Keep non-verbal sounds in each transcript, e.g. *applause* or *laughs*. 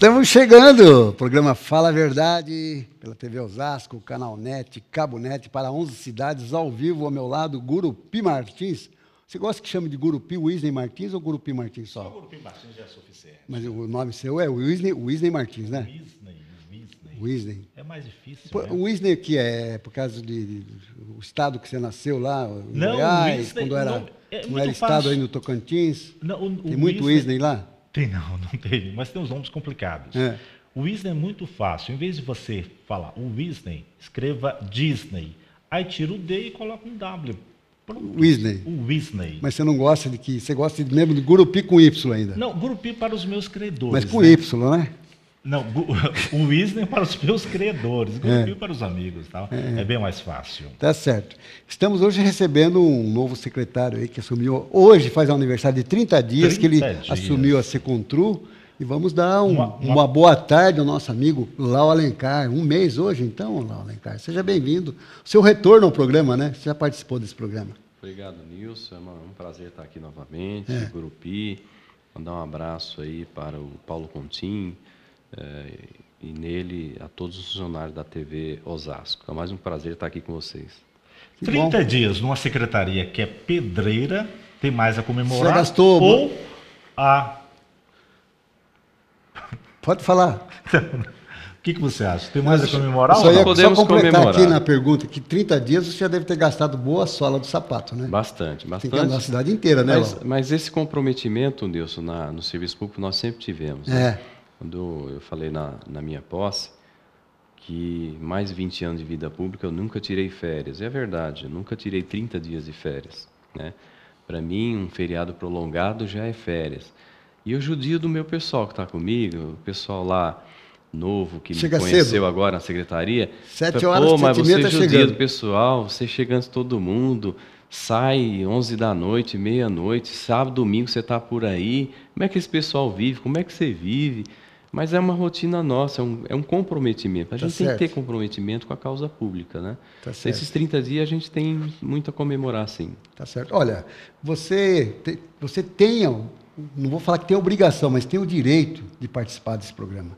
Estamos chegando. Programa Fala a Verdade pela TV Osasco, Canal Net, Cabo Net para 11 cidades ao vivo ao meu lado, Gurupi Martins. Você gosta que chame de Gurupi Wisney Martins ou Gurupi Martins só? Gurupi Martins já é suficiente. Mas o nome seu é Wisney, Wesley Martins, né? Wisney. Wesley. É mais difícil. Por, né? que é por causa do estado que você nasceu lá, não, Goiás, Weasley, quando era não, é não era estado aí no Tocantins. Não, o, tem o muito Wisney, lá. Tem não, *laughs* não tem. Mas tem os nomes complicados. É. O Disney é muito fácil. Em vez de você falar o Disney, escreva Disney. Aí tira o D e coloca um W. Pronto. Disney. O Disney. Mas você não gosta de que. Você gosta de, mesmo de Gurupi com Y ainda? Não, Gurupi para os meus credores. Mas com né? Y, né? Não, o Wisden *laughs* é para os meus credores, Gurupil é. é. para os amigos. Tal. Tá? É, é. é. bem mais fácil. Tá certo. Estamos hoje recebendo um novo secretário aí que assumiu, hoje faz aniversário de 30 dias 30 que ele dias. assumiu a Secontru. E vamos dar um, uma, uma... uma, boa tarde ao nosso amigo Lau Alencar. Um mês hoje, então, Lau Alencar. Seja bem-vindo. Seu retorno ao programa, né? Você já participou desse programa. Obrigado, Nilson. É um prazer estar aqui novamente, é. Gurupi. Mandar um abraço aí para o Paulo Contim, eh, e nele a todos os funcionários da TV Osasco. É mais um prazer estar aqui com vocês. Que 30 bom. dias numa secretaria que é pedreira, tem mais a comemorar? Você gastou, ou a. *laughs* Pode falar. O que, que você acha? Tem mais a comemorar? Só, ia, Podemos só completar comemorar. aqui na pergunta que 30 dias você já deve ter gastado boa sola do sapato, né? Bastante, bastante. Tem que andar a cidade inteira, né? Mas, mas esse comprometimento, Nilson, na, no serviço público nós sempre tivemos. Né? É. Né? Quando eu falei na, na minha posse que mais 20 anos de vida pública eu nunca tirei férias. E é verdade, eu nunca tirei 30 dias de férias. Né? Para mim, um feriado prolongado já é férias. E eu judio do meu pessoal que está comigo, o pessoal lá novo que Chega me conheceu cedo. agora na secretaria. Sete horas, Pô, mas você tá judia do pessoal, você chega antes de todo mundo, sai 11 da noite, meia-noite, sábado, domingo você está por aí. Como é que esse pessoal vive? Como é que você vive? Mas é uma rotina nossa, é um, é um comprometimento. A tá gente certo. tem que ter comprometimento com a causa pública, né? Tá Esses 30 dias a gente tem muito a comemorar, sim. Tá certo. Olha, você, te, você tem, não vou falar que tem obrigação, mas tem o direito de participar desse programa.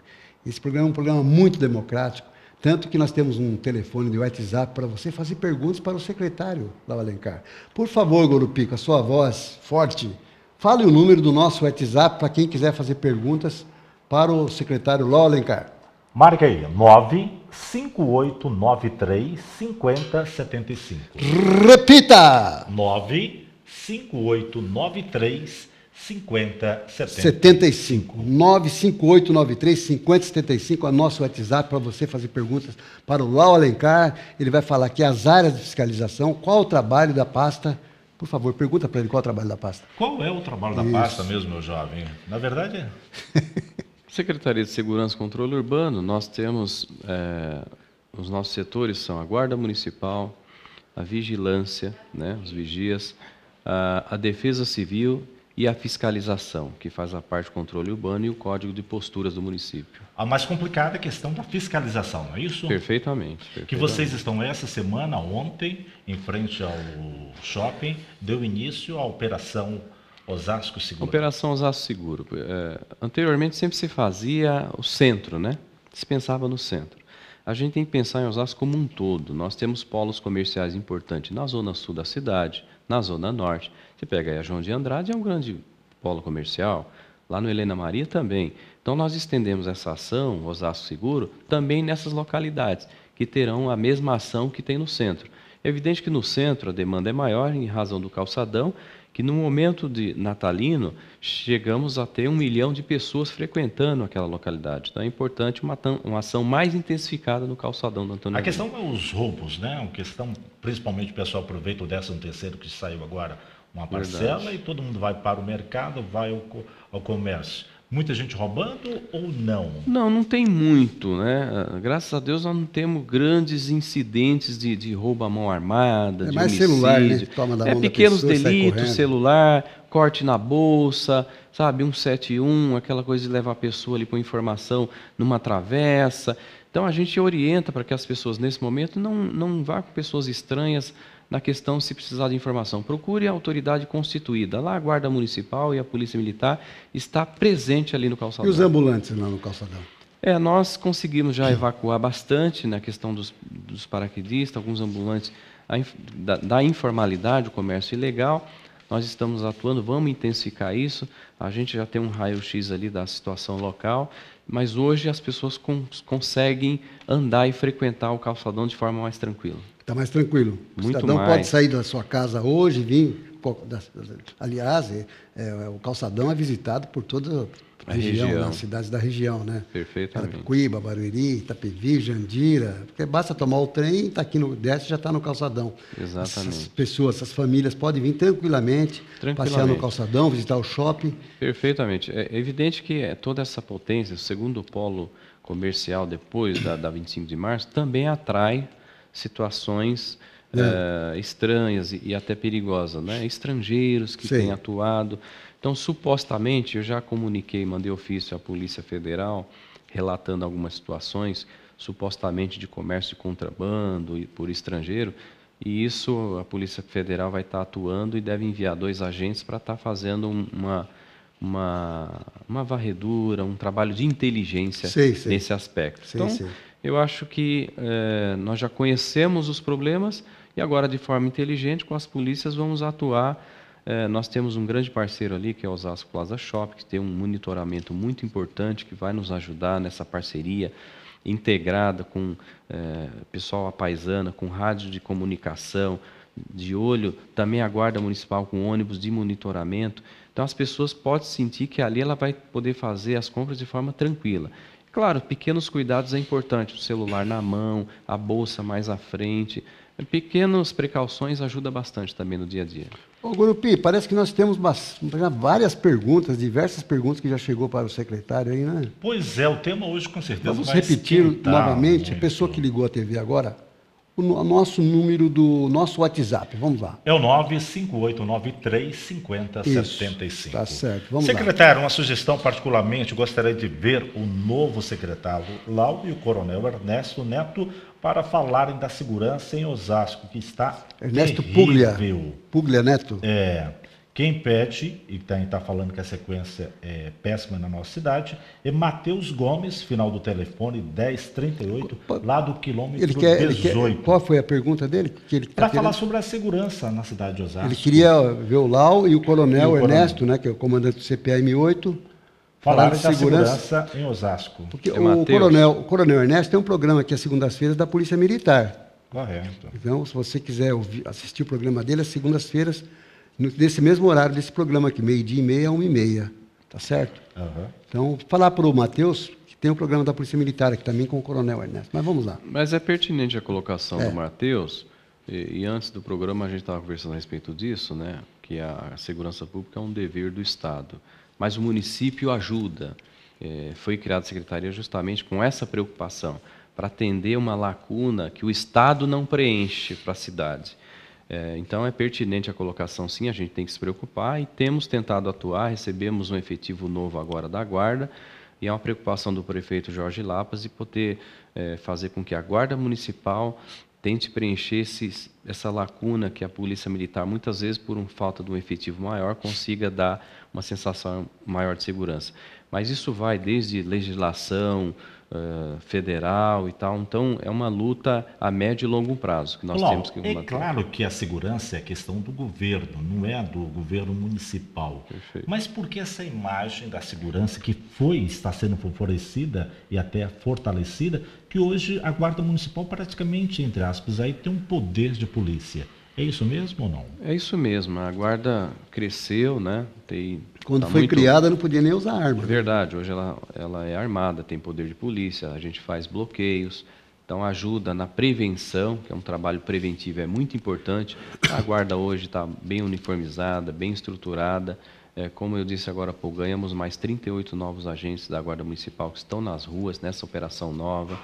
Esse programa é um programa muito democrático, tanto que nós temos um telefone de WhatsApp para você fazer perguntas para o secretário da Alencar. Por favor, Gorupico, a sua voz forte, fale o número do nosso WhatsApp para quem quiser fazer perguntas para o secretário Lollencar. Marca aí, 95893 5075. Repita! 95893 5075. 75. 95893 5075 é nosso WhatsApp para você fazer perguntas para o Lau Alencar. Ele vai falar aqui as áreas de fiscalização, qual o trabalho da pasta. Por favor, pergunta para ele qual é o trabalho da pasta. Qual é o trabalho da pasta mesmo, meu jovem? Na verdade é. *laughs* Secretaria de Segurança e Controle Urbano, nós temos, é, os nossos setores são a Guarda Municipal, a Vigilância, né, os vigias, a, a Defesa Civil e a fiscalização, que faz a parte do controle urbano e o código de posturas do município. A mais complicada é a questão da fiscalização, não é isso? Perfeitamente, perfeitamente, Que vocês estão essa semana, ontem, em frente ao shopping, deu início à operação Osasco Seguro. Operação Osasco Seguro. É, anteriormente sempre se fazia o centro, né? Se pensava no centro. A gente tem que pensar em Osasco como um todo. Nós temos polos comerciais importantes na zona sul da cidade, na zona norte. Você pega aí a João de Andrade, é um grande polo comercial. Lá no Helena Maria também. Então nós estendemos essa ação, Osasco Seguro, também nessas localidades, que terão a mesma ação que tem no centro. É evidente que no centro a demanda é maior em razão do calçadão, que no momento de natalino chegamos a ter um milhão de pessoas frequentando aquela localidade. Então é importante uma, uma ação mais intensificada no calçadão do Antônio. A questão é os roubos, né? A questão, principalmente o pessoal aproveita o 13 terceiro que saiu agora uma parcela Verdade. e todo mundo vai para o mercado, vai ao, ao comércio. Muita gente roubando ou não? Não, não tem muito, né? Graças a Deus nós não temos grandes incidentes de, de roubo à mão armada, é de mais homicídio. celular, né? Toma da é mão pequenos pessoa, delitos, celular, corte na bolsa, sabe, 171, aquela coisa de levar a pessoa ali com informação numa travessa. Então a gente orienta para que as pessoas nesse momento não não vá com pessoas estranhas na questão se precisar de informação. Procure a autoridade constituída. Lá a Guarda Municipal e a Polícia Militar está presente ali no calçadão. E os ambulantes lá no calçadão? É, nós conseguimos já evacuar bastante na né, questão dos, dos paraquedistas, alguns ambulantes da, da informalidade, o comércio ilegal. Nós estamos atuando, vamos intensificar isso. A gente já tem um raio-x ali da situação local, mas hoje as pessoas conseguem andar e frequentar o calçadão de forma mais tranquila. Está mais tranquilo. O Muito cidadão mais. pode sair da sua casa hoje, vir. Aliás, é, é, o calçadão é visitado por toda a região, região. Né? cidades da região, né? Perfeitamente. Carapicuíba, Barueri, Itapevi, Jandira. Porque basta tomar o trem, tá aqui no desce já está no calçadão. Exatamente. Essas pessoas, essas famílias podem vir tranquilamente, tranquilamente, passear no calçadão, visitar o shopping. Perfeitamente. É, é evidente que é, toda essa potência, o segundo polo comercial depois da, da 25 de março, também atrai situações é. uh, estranhas e, e, até perigosas, né? Estrangeiros que Sim. têm atuado. Então, supostamente, eu já comuniquei, mandei ofício à Polícia Federal relatando algumas situações, supostamente de comércio e contrabando e por estrangeiro, e isso a Polícia Federal vai estar atuando e deve enviar dois agentes para estar fazendo uma, uma, uma varredura, um trabalho de inteligência nesse aspecto. Sim, então, eu acho que eh, nós já conhecemos os problemas e agora, de forma inteligente, com as polícias vamos atuar. Eh, nós temos um grande parceiro ali, que é o Osasco Plaza Shop, que tem um monitoramento muito importante, que vai nos ajudar nessa parceria integrada com eh, pessoal apaisana, com rádio de comunicação, de olho, também a guarda municipal com ônibus de monitoramento. Então as pessoas podem sentir que ali ela vai poder fazer as compras de forma tranquila. Claro, pequenos cuidados é importante, o celular na mão, a bolsa mais à frente. Pequenas precauções ajuda bastante também no dia a dia. Ô Gurupi, parece que nós temos várias perguntas, diversas perguntas que já chegou para o secretário aí, né? Pois é, o tema hoje com certeza Vamos repetir novamente, muito. a pessoa que ligou a TV agora, o nosso número do nosso WhatsApp. Vamos lá. É o 958935075. Tá certo. Vamos secretário, lá. uma sugestão particularmente, gostaria de ver o novo secretário Lau e o coronel Ernesto Neto para falarem da segurança em Osasco, que está Ernesto terrível. Puglia. Puglia Neto. É. Quem pede, e está tá falando que a sequência é péssima na nossa cidade, é Matheus Gomes, final do telefone 1038, lá do quilômetro ele quer, 18. Ele quer, qual foi a pergunta dele? Que Para tá falar sobre a segurança na cidade de Osasco. Ele queria ver o Lau e o coronel e o Ernesto, coronel. né, que é o comandante do CPM-8, falar de segurança. segurança. em Osasco. Porque o, coronel, o coronel Ernesto tem um programa aqui às é segundas-feiras da Polícia Militar. Correto. Então, se você quiser ouvir, assistir o programa dele, às é segundas-feiras nesse mesmo horário desse programa aqui, meio-dia e meia a uma e meia. Tá certo? Uhum. Então, falar para o Matheus, que tem um programa da Polícia Militar aqui também com o Coronel Ernesto. Mas vamos lá. Mas é pertinente a colocação é. do Matheus, e, e, antes do programa a gente estava conversando a respeito disso, né? Que a segurança pública é um dever do Estado. Mas o município ajuda. É, foi criada a secretaria justamente com essa preocupação para atender uma lacuna que o Estado não preenche para a cidade. É, então é pertinente a colocação, sim, a gente tem que se preocupar e temos tentado atuar, recebemos um efetivo novo agora da Guarda e é uma preocupação do prefeito Jorge Lapas de poder é, fazer com que a Guarda Municipal tente preencher esse, essa lacuna que a Polícia Militar, muitas vezes, por um, falta de um efetivo maior, consiga dar uma sensação maior de segurança. Mas isso vai desde legislação, uh, federal e tal. Então, é uma luta a médio e longo prazo que nós temos que combater. É claro que a segurança é questão do governo, não é do governo municipal. Perfeito. Mas por que essa imagem da segurança que foi, está sendo favorecida e até fortalecida, que hoje a Guarda Municipal praticamente, entre aspas, aí tem um poder de polícia? É isso mesmo ou não? É isso mesmo. A guarda cresceu, né? Tem, Quando tá foi muito... criada, não podia nem usar arma. É verdade. Hoje ela, ela é armada, tem poder de polícia, a gente faz bloqueios. Então ajuda na prevenção, que é um trabalho preventivo, é muito importante. A guarda hoje está bem uniformizada, bem estruturada. É, como eu disse agora há pouco, ganhamos mais 38 novos agentes da Guarda Municipal que estão nas ruas nessa operação nova.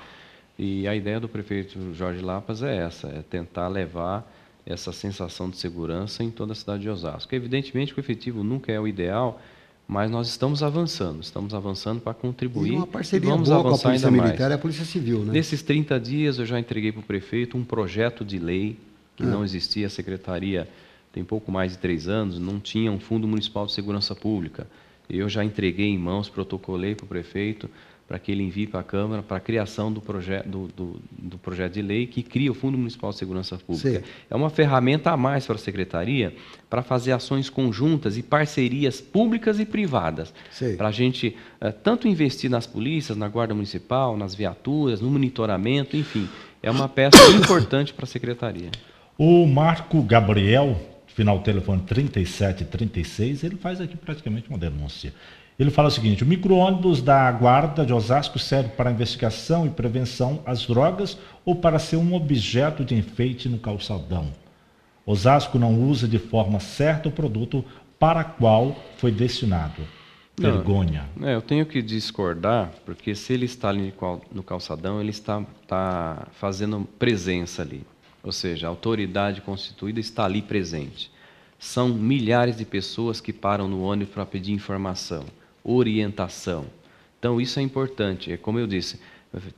E a ideia do prefeito Jorge Lapas é essa, é tentar levar essa sensação de segurança em toda a cidade de Osasco. Evidentemente que o efetivo nunca é o ideal, mas nós estamos avançando, estamos avançando para contribuir. E uma parceria e vamos boa avançar com a Polícia Militar mais. É e a Polícia Civil, né? Nesses 30 dias eu já entreguei para o prefeito um projeto de lei que ah. não existia, a secretaria tem pouco mais de três anos, não tinha um Fundo Municipal de Segurança Pública. Eu já entreguei em mãos, protocolei para o prefeito para que ele envie para a Câmara para a criação do, proje do, do, do, projeto de lei que cria o Fundo Municipal de Segurança Pública. Sim. É uma ferramenta a mais para a Secretaria para fazer ações conjuntas e parcerias públicas e privadas. Para a gente eh, tanto investir nas polícias, na Guarda Municipal, nas viaturas, no monitoramento, enfim. É uma peça *coughs* importante para a Secretaria. O Marco Gabriel, final telefone 3736, ele faz aqui praticamente uma denúncia. Ele fala o seguinte: o micro-ônibus da Guarda de Osasco serve para investigação e prevenção às drogas ou para ser um objeto de enfeite no calçadão. Osasco não usa de forma certa o produto para qual foi destinado. Vergonha. Não, é, eu tenho que discordar, porque se ele está ali no calçadão, ele está, está fazendo presença ali. Ou seja, a autoridade constituída está ali presente. São milhares de pessoas que param no ônibus para pedir informação orientação. Então isso é importante. É como eu disse,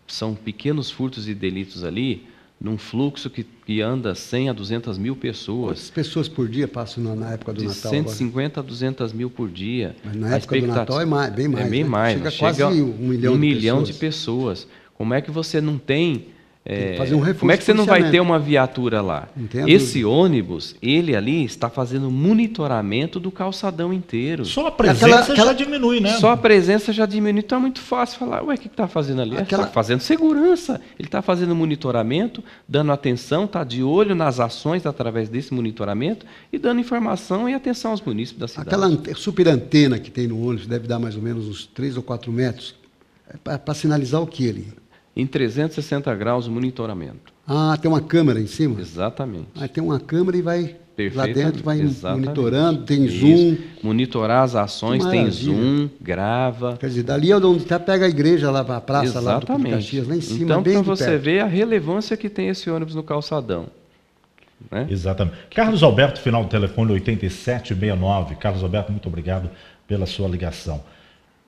são pequenos furtos e delitos ali, num fluxo que, que anda 100 a 200 mil pessoas. Quantas pessoas por dia passam na, na época do de Natal? 150 agora? a 200 mil por dia. Mas na a época expectativa... do Natal é, é mais, bem mais. É bem né? mais. Chega, quase um milhão, um de, milhão pessoas. de pessoas. Como é que você não tem é, fazer um como é que você não vai ter uma viatura lá? Esse ônibus, ele ali está fazendo monitoramento do calçadão inteiro. Só a presença aquela, já diminui, né? Só a presença já diminui. Então é muito fácil falar, ué, o que está fazendo ali? Tá aquela... Está fazendo segurança. Ele está fazendo monitoramento, dando atenção, está de olho nas ações através desse monitoramento e dando informação e atenção aos munícipes da cidade. Aquela super antena que tem no ônibus deve dar mais ou menos uns 3 ou 4 metros. É para sinalizar o que ele? em 360 graus o monitoramento. Ah, tem uma câmera em cima? Exatamente. Aí ah, tem uma câmera e vai lá dentro, vai Exatamente. monitorando, tem Isso. zoom. Monitorar as ações, tem zoom, grava. Quer dizer, dali é onde está, pega a igreja lá, a praça Exatamente. lá do Caxias, lá em cima, então, bem Então, para você perto. ver a relevância que tem esse ônibus no calçadão. Né? Exatamente. Carlos Alberto, final do telefone 8769. Carlos Alberto, muito obrigado pela sua ligação.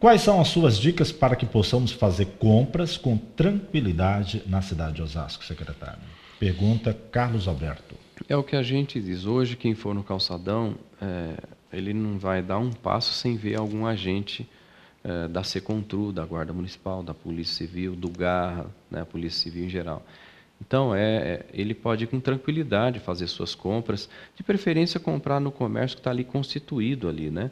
Quais são as suas dicas para que possamos fazer compras com tranquilidade na cidade de Osasco, secretário? Pergunta Carlos Alberto. É o que a gente diz hoje, quem for no calçadão, é, ele não vai dar um passo sem ver algum agente é, da Secontru, da Guarda Municipal, da Polícia Civil, do Garra, né, Polícia Civil em geral. Então, é, é ele pode com tranquilidade fazer suas compras, de preferência comprar no comércio que está ali constituído ali, né?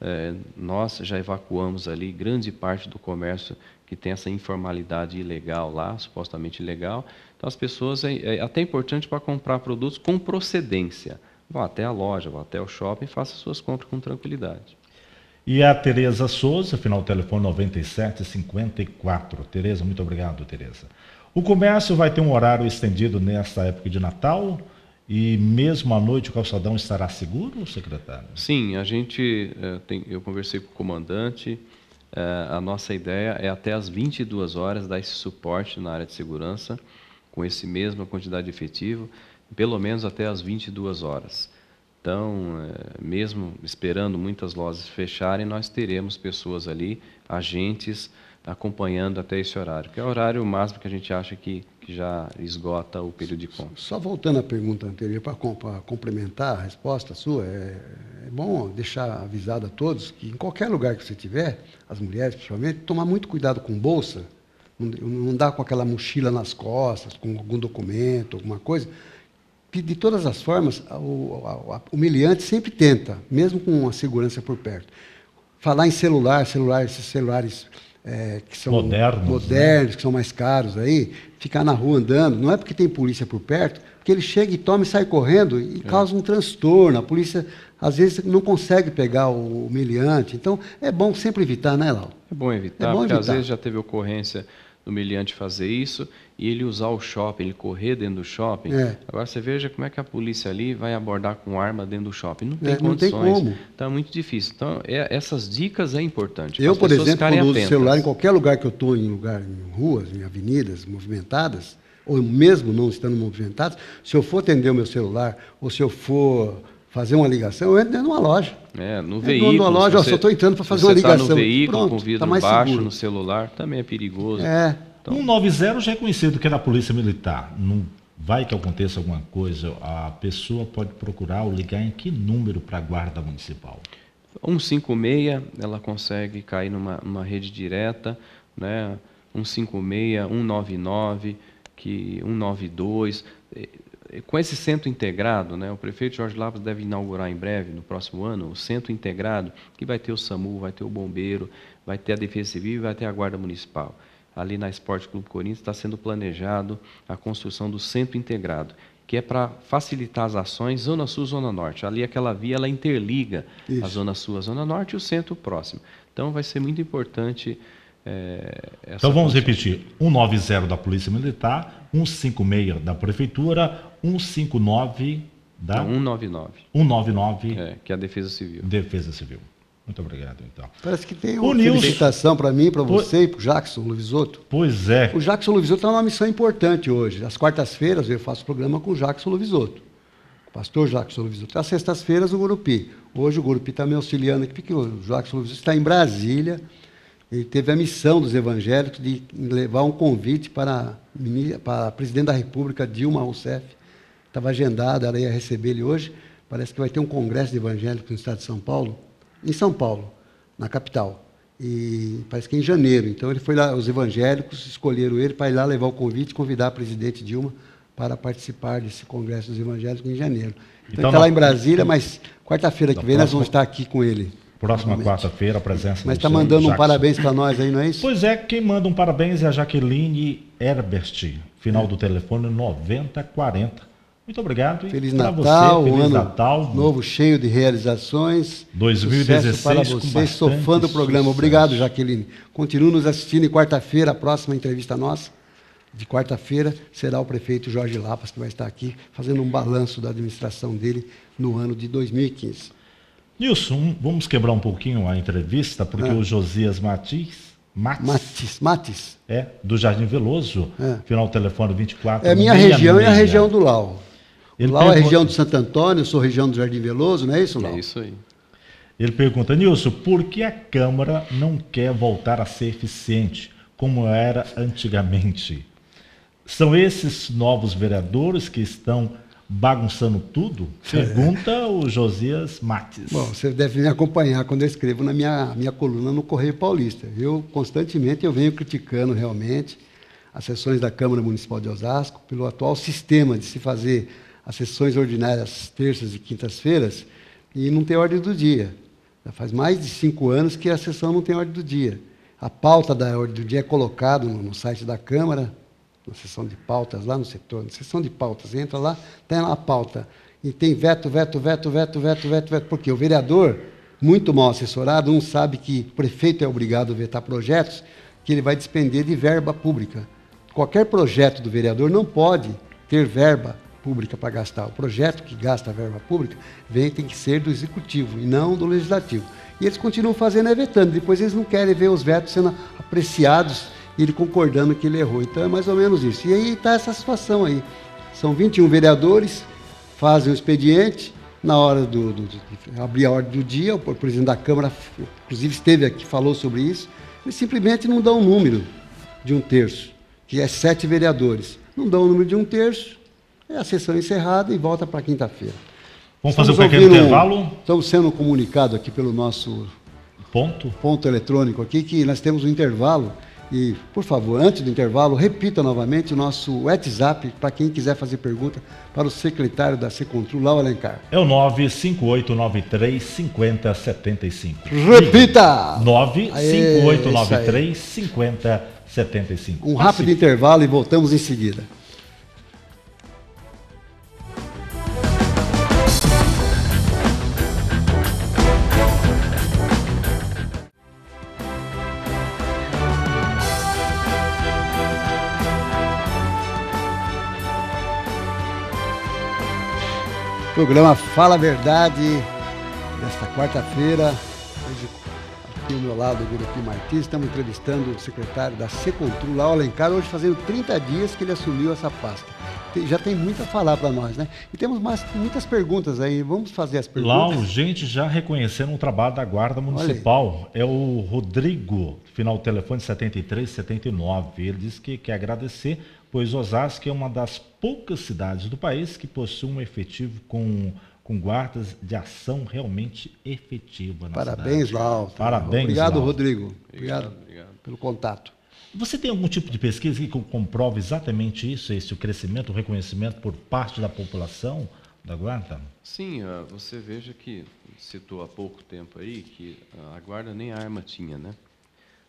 É, nós já evacuamos ali grande parte do comércio que tem essa informalidade ilegal lá, supostamente ilegal. Então, as pessoas, é, é até importante para comprar produtos com procedência. Vá até a loja, vá até o shopping, faça suas compras com tranquilidade. E a Tereza Souza, final do telefone 9754. Tereza, muito obrigado, Tereza. O comércio vai ter um horário estendido nessa época de Natal? E mesmo à noite o calçadão estará seguro, secretário? Sim, a gente eh, tem, eu conversei com o comandante. Eh, a nossa ideia é até às 22 horas dar esse suporte na área de segurança com esse mesma quantidade de efetivo, pelo menos até às 22 horas. Então, eh, mesmo esperando muitas lojas fecharem, nós teremos pessoas ali, agentes acompanhando até esse horário, que é o horário máximo que a gente acha que que já esgota o período de compra. Só voltando à pergunta anterior, para complementar a resposta sua, é, é bom deixar avisado a todos que em qualquer lugar que você tiver, as mulheres principalmente, tomar muito cuidado com bolsa, não dá com aquela mochila nas costas, com algum documento, alguma coisa. Que de todas as formas, o, humilhante sempre tenta, mesmo com a segurança por perto. Falar em celular, celular, esses celulares é, que são modernos, né? modernos né? que são mais caros aí, ficar na rua andando, não é porque tem polícia por perto, porque ele chega e toma e sai correndo e é. causa um transtorno. A polícia às vezes não consegue pegar o humilhante. Então é bom sempre evitar, né, Lau? É bom evitar, é bom evitar. porque às vezes já teve ocorrência do humilhante fazer isso e ele usar o shopping, ele correr dentro do shopping. É. Agora você veja como é que a polícia ali vai abordar com arma dentro do shopping. Não tem é, condições. Não tem como. Está então, é muito difícil. Então, é, essas dicas é importante. Eu, por exemplo, quando uso o celular em qualquer lugar que eu estou, em lugar, em ruas, em avenidas movimentadas, ou mesmo não estando movimentadas, se eu for atender o meu celular, ou se eu for fazer uma ligação, eu entro dentro de uma loja. É, no eu veículo. Numa loja, você, ó, só estou entrando para fazer uma ligação. Tá no veículo, Pronto, com vidro tá baixo, seguro. no celular, também é perigoso. É. Então... 190 já é conhecido que é da Polícia Militar. Não vai que aconteça alguma coisa, a pessoa pode procurar ou ligar em que número para a Guarda Municipal? 156, ela consegue cair numa, numa rede direta, né? 156, 199, que 192. É, é, com esse centro integrado, né, o prefeito Jorge Lopes deve inaugurar em breve, no próximo ano, o centro integrado, que vai ter o SAMU, vai ter o bombeiro, vai ter a Defesa Civil e vai ter a Guarda Municipal ali na Esporte Clube Corinthians, está sendo planejado a construção do centro integrado, que é para facilitar as ações Zona Sul Zona Norte. Ali aquela via ela interliga Isso. a Zona Sul, a Zona Norte e o centro próximo. Então vai ser muito importante. É, então vamos repetir: 190 da Polícia Militar, 156 da Prefeitura, 159 da. Não, 199. 199. É, que é a Defesa Civil. Defesa Civil. Muito obrigado, então. Parece que tem uma o felicitação para mim, para você e para o Jackson Luvisoto. Pois é. O Jackson Luvisoto está numa missão importante hoje. Às quartas-feiras eu faço programa com o Jackson Luvisoto. Pastor Jackson Luvisoto. Às sextas-feiras o Gurupi. Hoje o Gurupi está me auxiliando aqui, porque o Jackson Luvisoto está em Brasília. Ele teve a missão dos evangélicos de levar um convite para, para a presidente da República, Dilma Rousseff. Estava agendada, ela ia receber ele hoje. Parece que vai ter um congresso de evangélicos no estado de São Paulo em São Paulo, na capital. E parece que é em janeiro. Então ele foi lá, os evangélicos escolheram ele para ir lá levar o convite, convidar a presidente Dilma para participar desse congresso dos evangélicos em janeiro. Então, então ele está lá em Brasília, mas quarta-feira que vem próxima, nós vamos estar aqui com ele. Próxima quarta-feira, a presença Mas está mandando Jackson. um parabéns para nós aí, não é isso? Pois é, quem manda um parabéns é a Jaqueline Herbert, final é. do telefone 9040. Muito obrigado. Feliz Natal, você, feliz ano Natal, novo cheio de realizações. 2016 para vocês. Sou fã do programa. Sucesso. Obrigado, Jaqueline. Continue nos assistindo e quarta-feira, a próxima entrevista nossa, de quarta-feira, será o prefeito Jorge Lapas, que vai estar aqui fazendo um balanço da administração dele no ano de 2015. Nilson, vamos quebrar um pouquinho a entrevista, porque ah. o Josias Matiz Matis. Matis. Matis. É, do Jardim Veloso. É. Final do telefone 24. É minha região e a região do Lau. Ele Lau pergunta... é região de Santo Antônio, eu sou região do Jardim Veloso, não é isso, Lau? É isso aí. Ele pergunta, Nilson, por que a Câmara não quer voltar a ser eficiente, como era antigamente? São esses novos vereadores que estão bagunçando tudo? É. Pergunta é. o Josias Mates. Bom, você deve me acompanhar quando eu escrevo na minha, minha coluna no Correio Paulista. Eu constantemente eu venho criticando realmente as sessões da Câmara Municipal de Osasco pelo atual sistema de se fazer as sessões ordinárias terças e quintas-feiras e não tem ordem do dia. Já faz mais de cinco anos que a sessão não tem ordem do dia. A pauta da ordem do dia é colocada no site da Câmara, na sessão de pautas, lá no setor, na sessão de pautas, Você entra lá, tem lá a pauta. E tem veto, veto, veto, veto, veto, veto, veto. Porque o vereador, muito mal assessorado, não sabe que o prefeito é obrigado a vetar projetos que ele vai despender de verba pública. Qualquer projeto do vereador não pode ter verba pública para gastar. O projeto que gasta a verba pública vem, tem que ser do executivo e não do legislativo. E eles continuam fazendo é vetando. Depois eles não querem ver os vetos sendo apreciados e ele concordando que ele errou. Então é mais ou menos isso. E aí está essa situação aí. São 21 vereadores, fazem o expediente, na hora do, do, abrir a ordem do dia, o presidente da Câmara, inclusive esteve aqui, falou sobre isso, eles simplesmente não dão o um número de um terço, que é sete vereadores. Não dão o um número de um terço, é a sessão encerrada e volta para quinta-feira. Vamos estamos fazer um pequeno ouvindo, intervalo? Estamos sendo comunicado aqui pelo nosso ponto? ponto eletrônico aqui que nós temos um intervalo. E, por favor, antes do intervalo, repita novamente o nosso WhatsApp para quem quiser fazer pergunta para o secretário da Secontru, Lau Alencar. É o 95893-5075. Repita! 95893-5075. Um rápido assim. intervalo e voltamos em seguida. Programa Fala a Verdade, nesta quarta-feira. Hoje, aqui ao meu lado, o Guilherme Martins, estamos entrevistando o secretário da Secontrul, Lau Alencar, hoje fazendo 30 dias que ele assumiu essa pasta. Tem, já tem muito a falar para nós, né? E temos mais, muitas perguntas aí, vamos fazer as perguntas. Lau, gente já reconhecendo o trabalho da Guarda Municipal. É o Rodrigo, final do telefone 7379. Ele disse que quer agradecer pois Osasco é uma das poucas cidades do país que possui um efetivo com, com guardas de ação realmente efetiva. Na Parabéns, Val Parabéns, Obrigado, Rodrigo. Obrigado, obrigado pelo contato. Você tem algum tipo de pesquisa que comprova exatamente isso, esse o crescimento, o reconhecimento por parte da população da guarda? Sim, ah, você veja que citou há pouco tempo aí que a guarda nem arma tinha, né?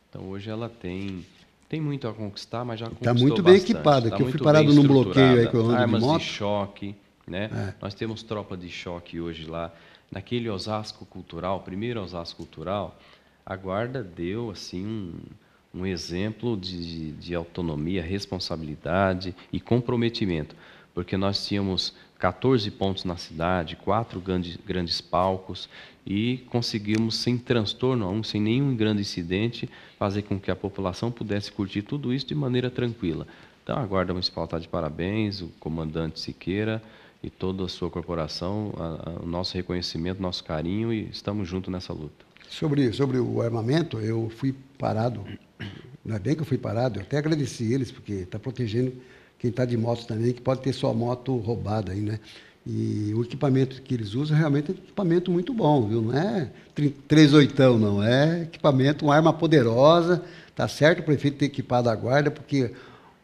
Então hoje ela tem tem muito a conquistar, mas já tá conquistou Está muito bem bastante. equipada, tá que eu fui parado num bloqueio aí que eu de, moto. de choque, né? É. Nós temos tropa de choque hoje lá. Naquele Osasco Cultural, primeiro Osasco Cultural, a guarda deu assim um, um exemplo de, de autonomia, responsabilidade e comprometimento, porque nós tínhamos 14 pontos na cidade, quatro grandes, grandes palcos, e conseguimos, sem transtorno algum, sem nenhum grande incidente, fazer com que a população pudesse curtir tudo isso de maneira tranquila. Então, a Guarda Municipal está de parabéns, o comandante Siqueira e toda a sua corporação, a, a, o nosso reconhecimento, nosso carinho e estamos juntos nessa luta. Sobre, sobre o armamento, eu fui parado, não é bem que eu fui parado, eu até agradeci eles, porque está protegendo quem está de moto também, que pode ter sua moto roubada aí, né? E o equipamento que eles usam realmente é um equipamento muito bom, viu? Não é três oitão, não. É equipamento, uma arma poderosa. Tá certo o prefeito ter equipado a guarda, porque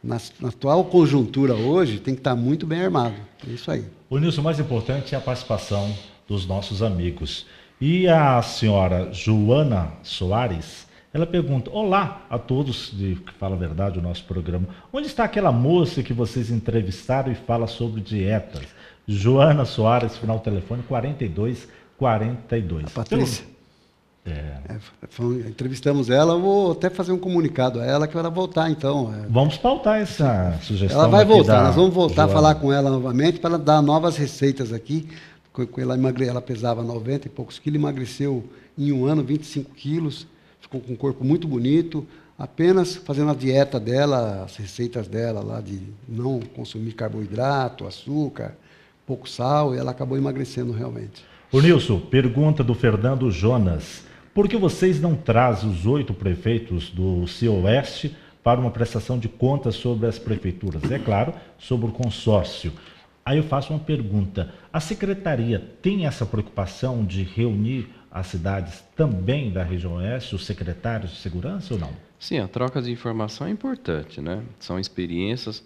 na, na, atual conjuntura hoje tem que estar tá muito bem armado. É isso aí. O Nilson, o mais importante é a participação dos nossos amigos. E a senhora Joana Soares, ela pergunta: Olá a todos de que fala a verdade o nosso programa. Onde está aquela moça que vocês entrevistaram e fala sobre dietas? Joana Soares, final do telefone 4242. A Patrícia. É. É, entrevistamos ela, vou até fazer um comunicado a ela que ela voltar então. É. Vamos pautar essa sugestão. Ela vai voltar, nós vamos voltar Joana. a falar com ela novamente para dar novas receitas aqui. Ela, emagre... ela pesava 90 e poucos quilos, emagreceu em um ano 25 quilos, ficou com um corpo muito bonito, apenas fazendo a dieta dela, as receitas dela lá de não consumir carboidrato, açúcar, pouco sal e ela acabou emagrecendo realmente. O Nilson, pergunta do Fernando Jonas. Por que vocês não trazem os oito prefeitos do Cioeste para uma prestação de contas sobre as prefeituras? É claro, sobre o consórcio. Aí eu faço uma pergunta: a secretaria tem essa preocupação de reunir as cidades também da região oeste, os secretários de segurança ou não? Sim, a troca de informação é importante, né? São experiências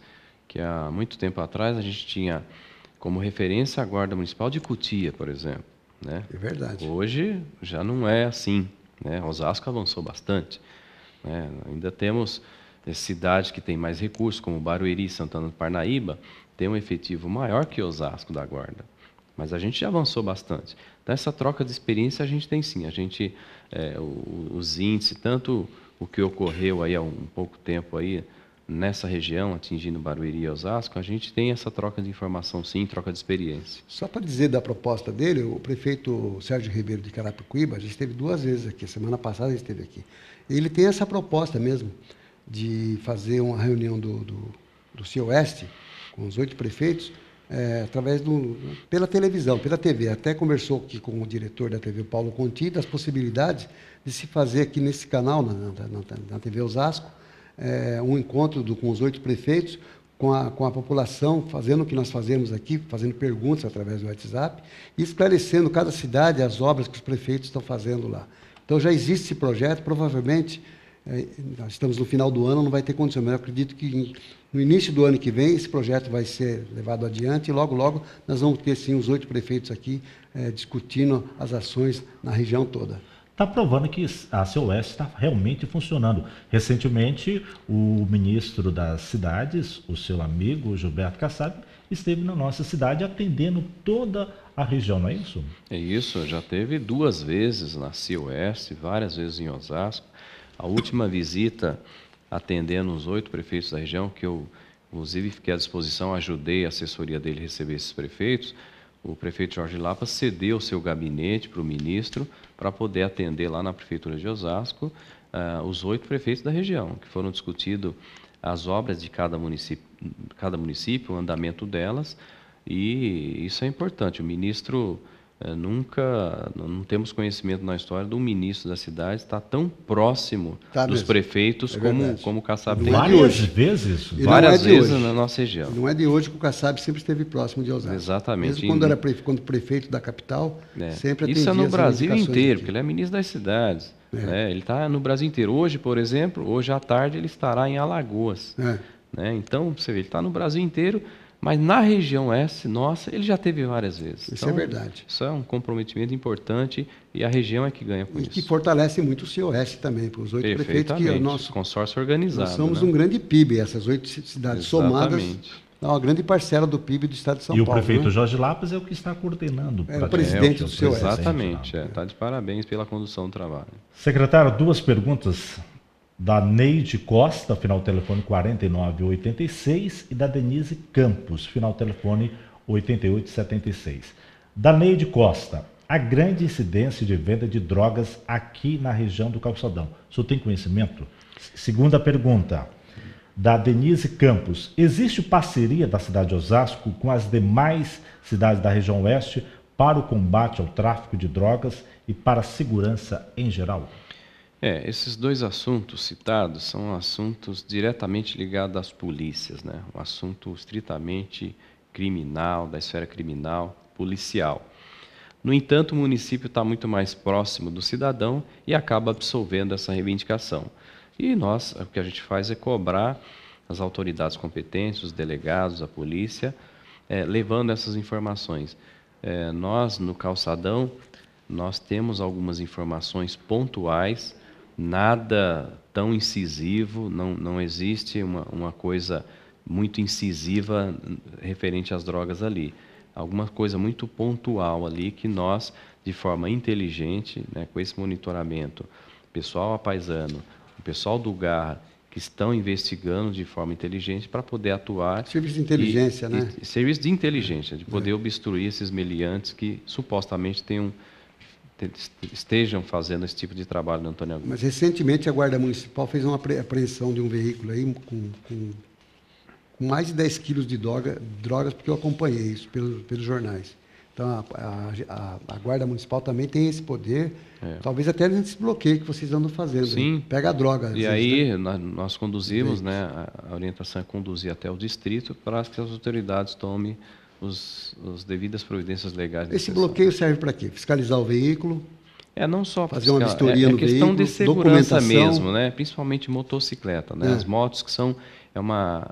que há muito tempo atrás a gente tinha como referência a Guarda Municipal de Cutia, por exemplo. Né? É verdade. Hoje já não é assim. Né? Osasco avançou bastante. Né? Ainda temos cidades que têm mais recursos, como Barueri e Santana do Parnaíba, tem um efetivo maior que Osasco da Guarda. Mas a gente já avançou bastante. Então, essa troca de experiência a gente tem sim. A gente, é, os índices, tanto o que ocorreu aí há um pouco tempo aí, nessa região, atingindo Barueri e Osasco, a gente tem essa troca de informação sim, troca de experiência. Só para dizer da proposta dele, o prefeito Sérgio Ribeiro de Carapicuíba, a gente esteve duas vezes aqui, semana passada a gente esteve aqui. Ele tem essa proposta mesmo de fazer uma reunião do, do, do CIOeste com os oito prefeitos, é, através do, pela televisão, pela TV. Até conversou aqui com o diretor da TV, Paulo Conti, das possibilidades de se fazer aqui nesse canal, na, na, na TV Osasco, é, um encontro do, com os oito prefeitos, com a, com a população, fazendo o que nós fazemos aqui, fazendo perguntas através do WhatsApp, e esclarecendo cada cidade as obras que os prefeitos estão fazendo lá. Então já existe esse projeto, provavelmente, é, nós estamos no final do ano, não vai ter condição, mas eu acredito que em, no início do ano que vem esse projeto vai ser levado adiante e logo, logo nós vamos ter sim os oito prefeitos aqui é, discutindo as ações na região toda está provando que a COS está realmente funcionando. Recentemente, o ministro das cidades, o seu amigo Gilberto Kassab, esteve na nossa cidade atendendo toda a região, não é isso? É isso, já teve duas vezes na COS, várias vezes em Osasco. A última visita atendendo os oito prefeitos da região, que eu, inclusive, fiquei à disposição, ajudei a assessoria dele a receber esses prefeitos. O prefeito Jorge Lapa cedeu seu gabinete para o ministro para poder atender lá na Prefeitura de Osasco uh, os oito prefeitos da região, que foram discutidos as obras de cada município, cada município, o andamento delas, e isso é importante. O ministro é, nunca, não temos conhecimento na história do ministro da cidade estar tão próximo tá dos mesmo. prefeitos é como, como o Kassab tem é Várias vezes? Várias é vezes hoje. na nossa região. Não é de hoje que o Kassab sempre esteve próximo de Osasco. Exatamente. Mesmo quando e... era prefeito, quando prefeito da capital, é. sempre Isso é no Brasil inteiro, porque ele é ministro das cidades. Né? Ele está no Brasil inteiro. Hoje, por exemplo, hoje à tarde ele estará em Alagoas. Né? Então, você vê, ele está no Brasil inteiro mas na região S, nossa, ele já teve várias vezes. Isso é então, é verdade. Isso é um comprometimento importante e a região é que ganha com e isso. E que fortalece muito o COS também, para os oito prefeitos que é o nosso consórcio organizado. Nós somos né? um grande PIB, essas oito cidades Exatamente. somadas. É Não, uma grande parcela do PIB do Estado de São e Paulo. E o prefeito né? Jorge Lapas é o que está coordenando. É o presidente é, do COS. Exatamente, está é, tá de parabéns pela condução do trabalho. Secretário, duas perguntas da Neide Costa, final telefone 4986, e da Denise Campos, final telefone 8876. Da Neide Costa, a grande incidência de venda de drogas aqui na região do Calçadão. O senhor tem conhecimento? Segunda pergunta, da Denise Campos. Existe parceria da cidade de Osasco com as demais cidades da região oeste para o combate ao tráfico de drogas e para a segurança em geral? É, esses dois assuntos citados são assuntos diretamente ligados às polícias, né? Um assunto estritamente criminal, da esfera criminal, policial. No entanto, o município está muito mais próximo do cidadão e acaba absolvendo essa reivindicação. E nós, o que a gente faz é cobrar as autoridades competentes, os delegados, a polícia, é, levando essas informações. É, nós, no calçadão, nós temos algumas informações pontuais nada tão incisivo, não, não existe uma, uma coisa muito incisiva referente às drogas ali. Alguma coisa muito pontual ali que nós, de forma inteligente, né, com esse monitoramento, pessoal apaisano, o pessoal do GAR, que estão investigando de forma inteligente para poder atuar. Serviço de inteligência, e, né? E, serviço de inteligência, de poder é. obstruir esses meliantes que supostamente têm um estejam fazendo esse tipo de trabalho no né, Antônio Augusto. Mas recentemente a Guarda Municipal fez uma apreensão de um veículo aí com, com, com mais de 10 quilos de droga, drogas, porque eu acompanhei isso pelos, pelos jornais. Então a, a, a, Guarda Municipal também tem esse poder, é. talvez até nesse bloqueio que vocês andam fazendo. Sim. Né? Pega a droga. E aí né? nós conduzimos, né, a orientação é conduzir até o distrito para que as autoridades tomem os, os devidas providências legais. Esse bloqueio serve para quê? Fiscalizar o veículo? É não só fazer fiscal, uma vistoria é, é no é questão veículo, de segurança mesmo, né? Principalmente motocicleta, né? É. As motos que são é uma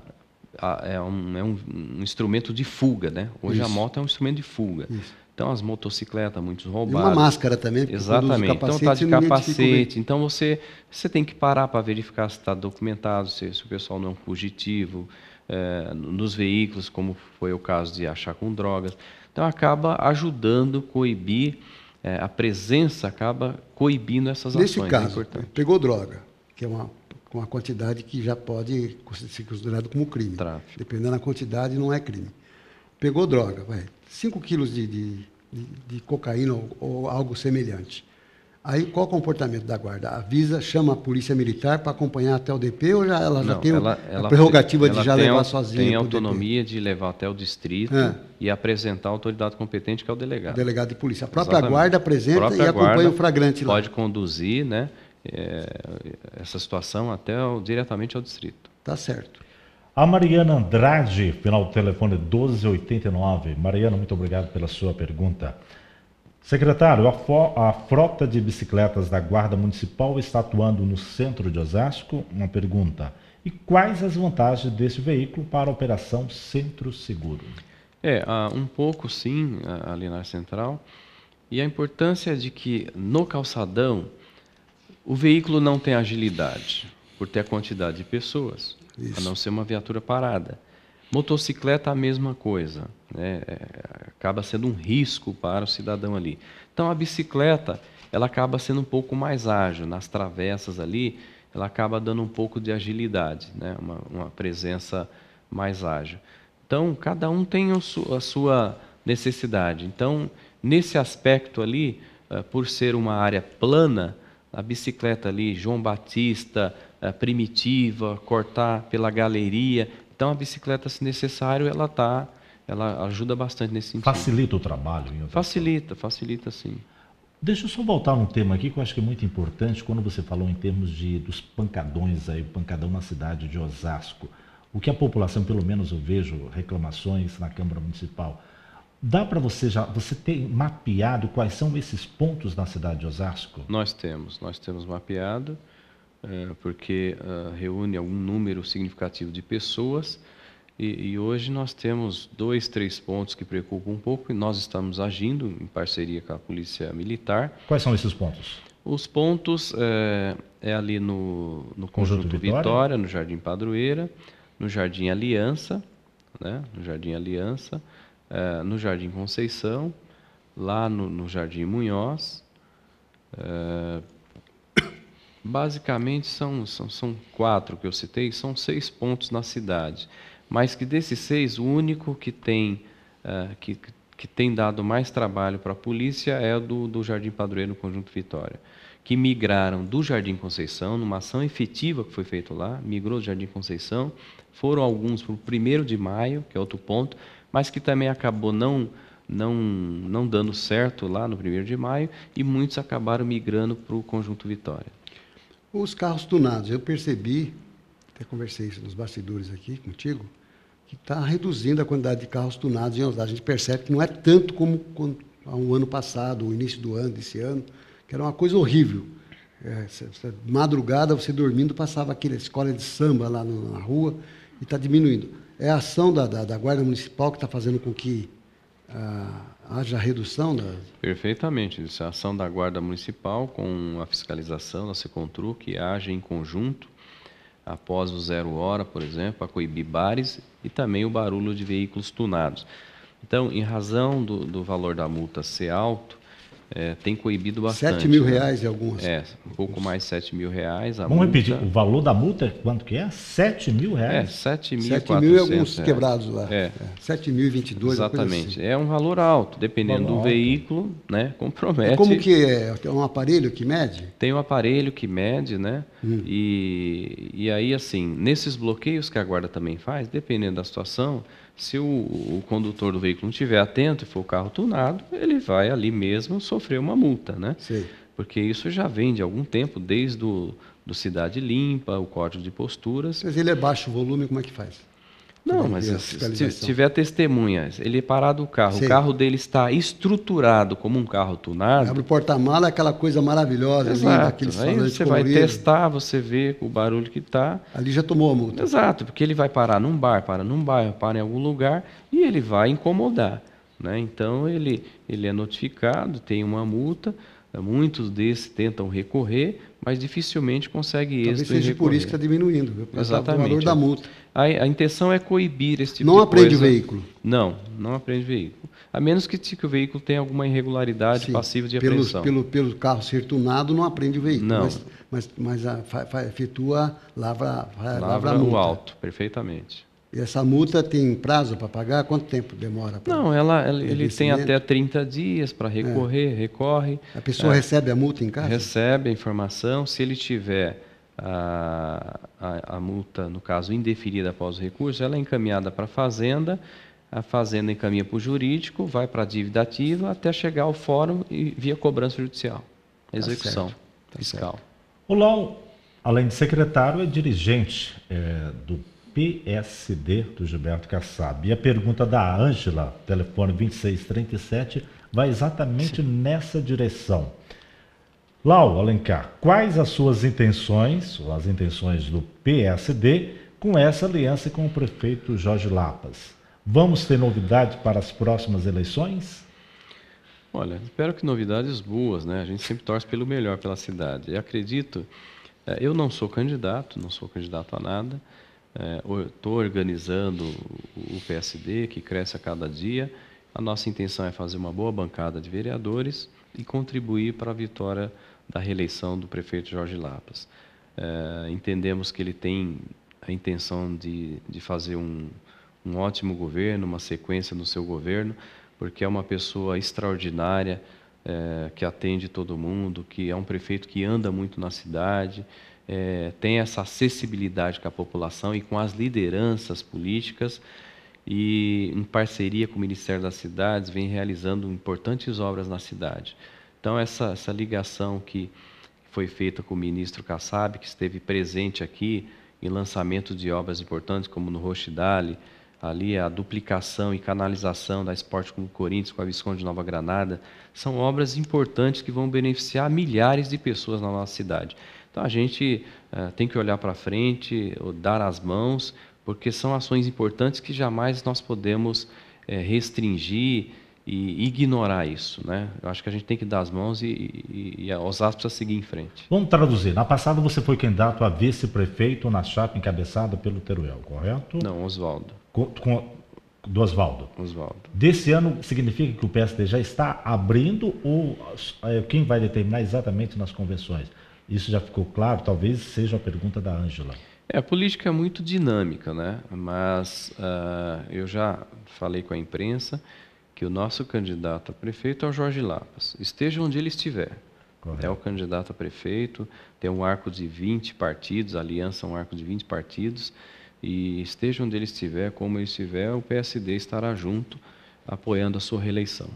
é um, é um, um instrumento de fuga, né? Hoje Isso. a moto é um instrumento de fuga. Isso. Então as motocicletas, muitos roubados. E uma máscara também. Exatamente. Então, tá capacete, então está de capacete. Então você você tem que parar para verificar se está documentado, se, se o pessoal não é um fugitivo eh, nos veículos, como foi o caso de achar com drogas. Então acaba ajudando coibir é, a presença acaba coibindo essas Nesse ações. Nesse é caso, é pegou droga, que é uma, uma quantidade que já pode ser considerado como crime. Tráfico. Dependendo da quantidade, não é crime. Pegou droga, vai, 5 quilos de, de, de, de cocaína ou, ou, algo semelhante. Aí qual o comportamento da guarda? Avisa, chama a polícia militar para acompanhar até o DP ou já, ela já Não, tem ela, ela, a prerrogativa ela de já levar sozinha? Tem autonomia DP? de levar até o distrito é. e apresentar a autoridade competente, que é o delegado. O delegado de polícia. A própria Exatamente. guarda apresenta própria e acompanha o flagrante lá. Pode conduzir né, é, essa situação até o, diretamente ao distrito. Tá certo. A Mariana Andrade, final do telefone 1289. Mariana, muito obrigado pela sua pergunta. Secretário, a, frota de bicicletas da Guarda Municipal está atuando no centro de Osasco? Uma pergunta. E quais as vantagens deste veículo para a operação Centro Seguro? É, uh, um pouco sim, ah, ali na Central. E a importância de que no calçadão o veículo não tem agilidade por ter a quantidade de pessoas, Isso. a não ser uma viatura parada. Motocicleta a mesma coisa, né? É, acaba sendo um risco para o cidadão ali. Então a bicicleta ela acaba sendo um pouco mais ágil nas travessas ali, ela acaba dando um pouco de agilidade, né? uma, uma presença mais ágil. Então cada um tem a sua necessidade. Então nesse aspecto ali, eh, por ser uma área plana, a bicicleta ali, João Batista, eh, primitiva, cortar pela galeria, então a bicicleta, se necessário, ela tá, ela ajuda bastante nesse sentido. Facilita o trabalho. facilita, forma. facilita sim. Deixa eu só voltar um tema aqui que eu acho que é muito importante quando você falou em termos de dos pancadões aí, o pancadão na cidade de Osasco. O que a população, pelo menos eu vejo reclamações na Câmara Municipal. Dá para você já, você tem mapeado quais são esses pontos na cidade de Osasco? Nós temos, nós temos mapeado. É, porque ah, reúne algum número significativo de pessoas. E, hoje nós temos dois, três pontos que preocupam um pouco e nós estamos agindo em parceria com a Polícia Militar. Quais são esses pontos? Os pontos é, é ali no, no Conjunto, Conjunto Vitória. Vitória. no Jardim Padroeira, no Jardim Aliança, né? no Jardim Aliança, é, no Jardim Conceição, lá no, no Jardim Munhoz. É, Basicamente são, são, são quatro que eu citei, são seis pontos na cidade, mas que desses seis, o único que tem, uh, que, que tem dado mais trabalho para a polícia é o do, do Jardim Padroeiro no Conjunto Vitória, que migraram do Jardim Conceição, numa ação efetiva que foi feita lá, migrou do Jardim Conceição, foram alguns para o primeiro de maio, que é outro ponto, mas que também acabou não não, não dando certo lá no primeiro de maio, e muitos acabaram migrando para o Conjunto Vitória. Os carros tunados, eu percebi, até conversei nos bastidores aqui contigo, que está reduzindo a quantidade de carros tunados em Osasco. A gente percebe que não é tanto como há um ano passado, o início do ano, desse ano, que era uma coisa horrível. É, madrugada, você dormindo, passava aquela escola de samba lá na rua e está diminuindo. É a ação da, da, da Guarda Municipal que está fazendo com que. Ah, haja redução da. Perfeitamente. Isso, é a ação da Guarda Municipal com a fiscalização da Secontru, que age em conjunto após o zero hora, por exemplo, a coibir bares e também o barulho de veículos tunados. Então, em razão do, do valor da multa ser alto, é, tem coibido bastante. 7 mil né? reais e algumas. É, um pouco mais de 7 mil reais. Vamos multa. repetir, o valor da multa é quanto que é? 7 mil reais? É, 7 mil, 7 mil e alguns quebrados lá. É. é. 7 Exatamente, assim. é um valor alto, dependendo valor do alto. veículo, né, compromete. E é como que é? Tem é um aparelho que mede? Tem um aparelho que mede, né, hum. e, e aí assim, nesses bloqueios que a guarda também faz, dependendo da situação, se o, o condutor do veículo não estiver atento e for o carro tunado, ele vai ali mesmo sofrer uma multa, né? Sim. Porque isso já vem de algum tempo, desde o do Cidade Limpa, o código de posturas. Mas ele é baixo volume, como é que faz? Não, mas se tiver testemunhas, ele parar é parado o carro, o carro dele está estruturado como um carro tunado. Abre o porta-mala, é aquela coisa maravilhosa, Exato. linda, aqueles Aí você vai testar, você vê o barulho que está. Ali já tomou a multa. Exato, porque ele vai parar num bar, para num bairro, para em algum lugar e ele vai incomodar. Né? Então ele, ele é notificado, tem uma multa. Muitos desses tentam recorrer, mas dificilmente consegue êxito. Talvez seja por isso que está diminuindo, viu? Exatamente. o valor da multa. A, a intenção é coibir esse tipo não de coisa. Não aprende o veículo? Não, não aprende o veículo. A menos que, que o veículo tenha alguma irregularidade Sim, passiva de apreensão. Pelo, pelo carro cirtunado não aprende o veículo. Não. Mas, mas, mas a, fa, fa, efetua lavra, lavra, lavra a multa. o alto, perfeitamente. E essa multa tem prazo para pagar? Quanto tempo demora? Não, ela, ela ele tem até 30 dias para recorrer, é. recorre. A pessoa é, recebe a multa em casa? Recebe a informação. Se ele tiver a, a, a, multa, no caso, indeferida após o recurso, ela é encaminhada para a Fazenda, a Fazenda encaminha para o jurídico, vai para a dívida ativa até chegar ao fórum e via cobrança judicial, tá execução tá tá fiscal. Certo. O Lau, além de secretário, é dirigente é, do PSD do Gilberto Kassab. E a pergunta da Ângela, telefone 2637, vai exatamente Sim. nessa direção. Lau Alencar, quais as suas intenções, ou as intenções do PSD, com essa aliança com o prefeito Jorge Lapas? Vamos ter novidade para as próximas eleições? Olha, espero que novidades boas, né? A gente sempre torce pelo melhor pela cidade. Eu acredito, é, eu não sou candidato, não sou candidato a nada. Estou é, organizando o PSD, que cresce a cada dia. A nossa intenção é fazer uma boa bancada de vereadores e contribuir para a vitória da reeleição do prefeito Jorge Lapas. É, entendemos que ele tem a intenção de, de fazer um, um ótimo governo, uma sequência no seu governo, porque é uma pessoa extraordinária, é, que atende todo mundo, que é um prefeito que anda muito na cidade, é, tem essa acessibilidade com a população e com as lideranças políticas, e em parceria com o Ministério das Cidades, vem realizando importantes obras na cidade. Então, essa, essa ligação que foi feita com o ministro Kassab, que esteve presente aqui em lançamento de obras importantes, como no Rochidale, ali a duplicação e canalização da Esporte Clube Corinthians com a Visconde de Nova Granada, são obras importantes que vão beneficiar milhares de pessoas na nossa cidade. Então a gente uh, tem que olhar para frente, dar as mãos, porque são ações importantes que jamais nós podemos uh, restringir e ignorar isso, né? Eu acho que a gente tem que dar as mãos e, e, e a seguir em frente. Vamos traduzir. Na passada você foi candidato a vice-prefeito na chapa encabeçada pelo Teruel, correto? Não, Oswaldo. Com, com, do Oswaldo. Oswaldo. Desse ano significa que o PSD já está abrindo ou é, quem vai determinar exatamente nas convenções? Isso já ficou claro? Talvez seja a pergunta da Ângela. É, a política é muito dinâmica, né? Mas uh, eu já falei com a imprensa que o nosso candidato a prefeito é o Jorge Lapas, esteja onde ele estiver. Correto. É o candidato a prefeito, tem um arco de 20 partidos, a aliança é um arco de 20 partidos, e esteja onde ele estiver, como ele estiver, o PSD estará junto, apoiando a sua reeleição.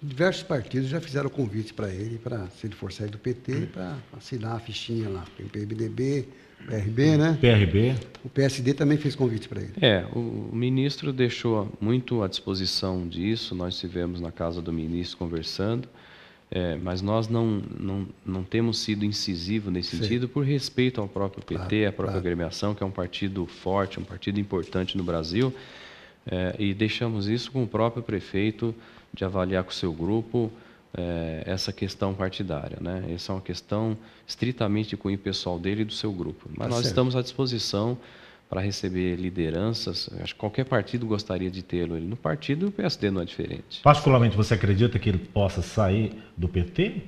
Diversos partidos já fizeram convite para ele, para se ele for sair do PT, para assinar a fichinha lá. Tem PMDB, PRB, né? PRB. O PSD também fez convite para ele. É, o ministro deixou muito à disposição disso, nós estivemos na casa do ministro conversando, é, mas nós não, não, não temos sido incisivos nesse Sim. sentido por respeito ao próprio PT, claro, à própria claro. agremiação, que é um partido forte, um partido importante no Brasil, é, e deixamos isso com o próprio prefeito de avaliar com o seu grupo é, essa questão partidária. Né? Essa é uma questão estritamente de cunho pessoal dele e do seu grupo. Tá Mas tá nós certo. estamos à disposição para receber lideranças. Acho que qualquer partido gostaria de tê-lo no partido e o PSD não é diferente. Particularmente, você acredita que ele possa sair do PT?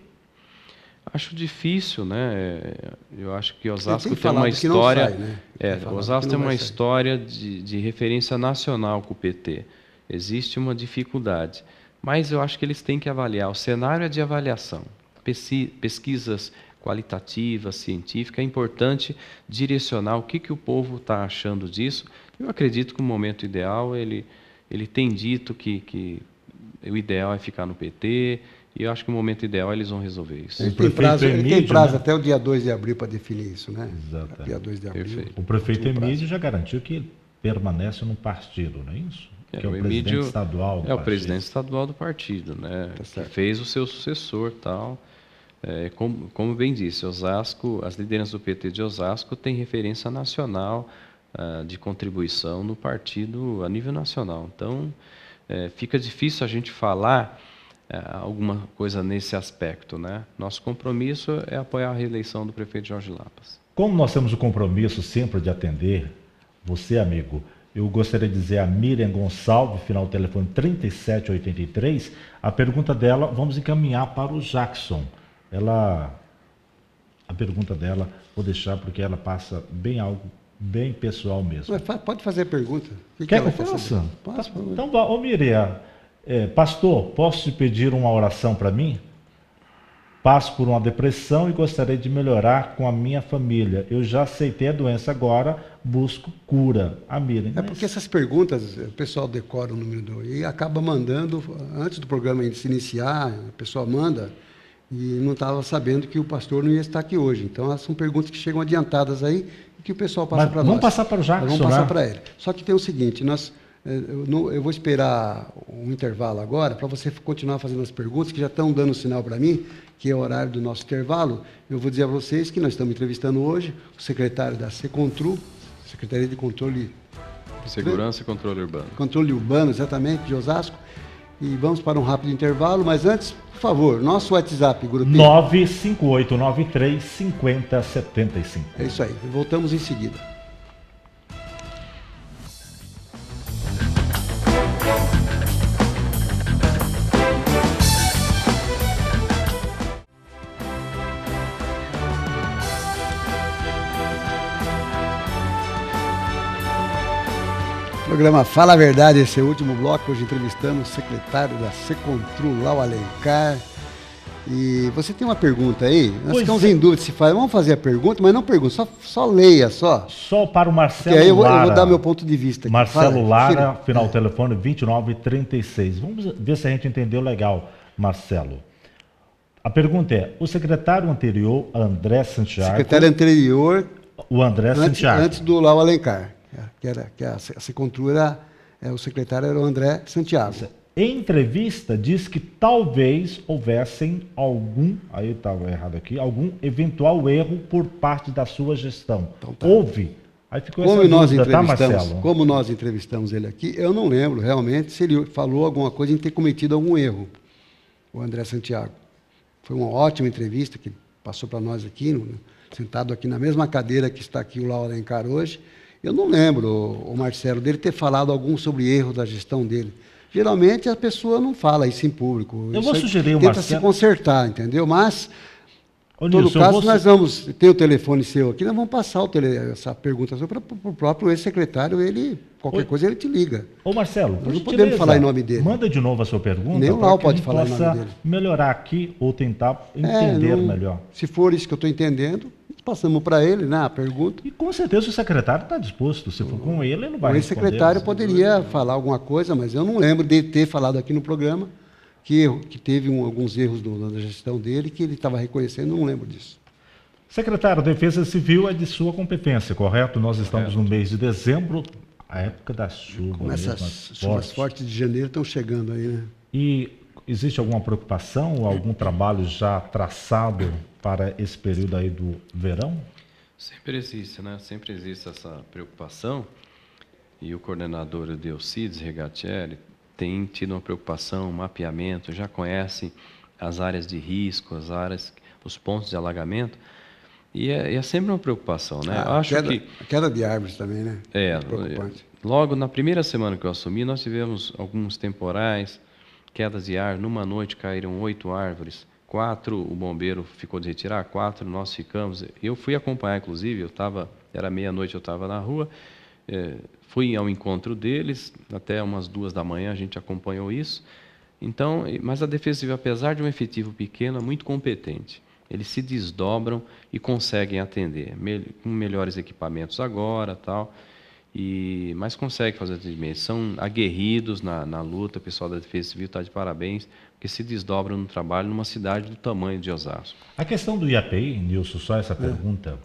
Acho difícil, né? Eh, eu acho que Osasco tem, uma história. Sai, né? É, tem Osasco tem uma história de, de referência nacional com o PT. Existe uma dificuldade. Mas eu acho que eles têm que avaliar. O cenário é de avaliação. Pesquisas qualitativas, científica, é importante direcionar o que, que o povo está achando disso. Eu acredito que o momento ideal, ele, ele tem dito que, que o ideal é ficar no PT, e eu acho que o momento ideal eles vão resolver isso. Ele tem prazo, Emílio, ele tem prazo né? até o dia 2 de abril para definir isso, né? Exatamente. Dia 2 de abril. Perfeito. O prefeito Emílio já garantiu que permanece no partido, não é isso? É que, é o, o Emílio estadual do é o presidente estadual do partido, né? Tá que fez o seu sucessor, tal. É, como, como, bem disse, Osasco, as lideranças do PT de Osasco têm referência nacional ah, de contribuição no partido a nível nacional. Então, é, fica difícil a gente falar é, alguma coisa nesse aspecto, né? Nosso compromisso é apoiar a reeleição do prefeito Jorge Lapas. Como nós temos o compromisso sempre de atender você, amigo, eu gostaria de dizer a Miriam Gonçalves, final do telefone 3783, a pergunta dela, vamos encaminhar para o Jackson. Ela, a pergunta dela, vou deixar porque ela passa bem algo bem pessoal mesmo. Pode fazer a pergunta. O que Quer que, eu faça? então, ô Miriam, é, pastor, posso te pedir uma oração para mim? Passo por uma depressão e gostaria de melhorar com a minha família. Eu já aceitei a doença agora, busco cura. a mas... É porque essas perguntas, o pessoal decora o número do, e acaba mandando, antes do programa se iniciar, a pessoa manda, e não estava sabendo que o pastor não ia estar aqui hoje. Então, são perguntas que chegam adiantadas aí e que o pessoal passa para nós. Vamos passar para o Jackson. Mas vamos passar né? para ele. Só que tem o seguinte, nós, é, eu, eu vou esperar um intervalo agora para você continuar fazendo as perguntas que já estão dando sinal para mim, que é o horário do nosso intervalo. Eu vou dizer a vocês que nós estamos entrevistando hoje o secretário da Secontru, Secretaria de Controle... Segurança e Controle Urbano. Controle Urbano, exatamente, de Osasco. E vamos para um rápido intervalo, mas antes, por favor, nosso WhatsApp, Gurupi. 958935075. É isso aí, voltamos em seguida. Programa Fala a Verdade, esse é o último bloco. Hoje entrevistamos o secretário da Secontru, Lau Alencar. E você tem uma pergunta aí? Nós pois ficamos é. em dúvida se faz. Vamos fazer a pergunta, mas não pergunta, só, só leia só. Só para o Marcelo aí eu vou, Lara. Eu vou dar meu ponto de vista. Aqui. Marcelo Fala, Lara, final do telefone 2936. Vamos ver se a gente entendeu legal, Marcelo. A pergunta é: o secretário anterior, André Santiago. Secretário anterior. O André antes, Santiago. Antes do Lau Alencar que, era, que a, a é, o secretário era o André Santiago. Em entrevista, diz que talvez houvessem algum, aí estava errado aqui, algum eventual erro por parte da sua gestão. Então, tá. Houve? Aí ficou como essa nós dúvida, tá, Marcelo? Como nós entrevistamos ele aqui, eu não lembro realmente se ele falou alguma coisa em ter cometido algum erro, o André Santiago. Foi uma ótima entrevista que passou para nós aqui, sentado aqui na mesma cadeira que está aqui o Laura Alencar hoje, eu não lembro, o Marcelo, dele ter falado algum sobre erro da gestão dele. Geralmente a pessoa não fala isso em público. Eu isso vou é sugerir o Marcelo. Tenta se consertar, entendeu? Mas, em todo caso, vou... nós vamos ter o telefone seu aqui, nós vamos passar tele, essa pergunta para o próprio ex-secretário, ele, qualquer Oi. coisa, ele te liga. Ô Marcelo, nós não podemos falar em nome dele. Manda de novo a sua pergunta. Nem o Lau pode falar em nome dele. melhorar aqui ou tentar é, entender é, não, melhor. Se for isso que eu estou entendendo, Passamos para ele né, a pergunta. E com certeza o secretário está disposto. Se for com ele, ele não vai O secretário poderia falar alguma coisa, mas eu não lembro de ter falado aqui no programa que, que teve um, alguns erros do, da gestão dele que ele estava reconhecendo, não lembro disso. Secretário, a Defesa Civil é de sua competência, correto? Nós estamos correto. no mês de dezembro, a época da chuva. Com essas chuvas fortes de janeiro estão chegando aí, né? E existe alguma preocupação, algum trabalho já traçado para esse período aí do verão? Sempre existe, né? Sempre existe essa preocupação. E o coordenador Deocides Regatieri tem tido uma preocupação, um mapeamento, já conhece as áreas de risco, as áreas, os pontos de alagamento. E é, é sempre uma preocupação, né? Ah, acho queda, que a queda de árvores também, né? É, é, preocupante. Logo na primeira semana que eu assumi, nós tivemos alguns temporais, quedas de ar. Numa noite caíram oito árvores quatro o bombeiro ficou de retirar, quatro nós ficamos. Eu fui acompanhar, inclusive, eu estava, era meia-noite, eu estava na rua, é, fui ao encontro deles, até umas duas da manhã a gente acompanhou isso. Então, mas a defesa civil, apesar de um efetivo pequeno, é muito competente. Eles se desdobram e conseguem atender, com melhores equipamentos agora, tal. E, mas consegue fazer atendimento. São aguerridos na, na luta, o pessoal da Defesa Civil está de parabéns, que se desdobram no trabalho numa cidade do tamanho de Osasco. A questão do IAPI, Nilson, só essa é. pergunta,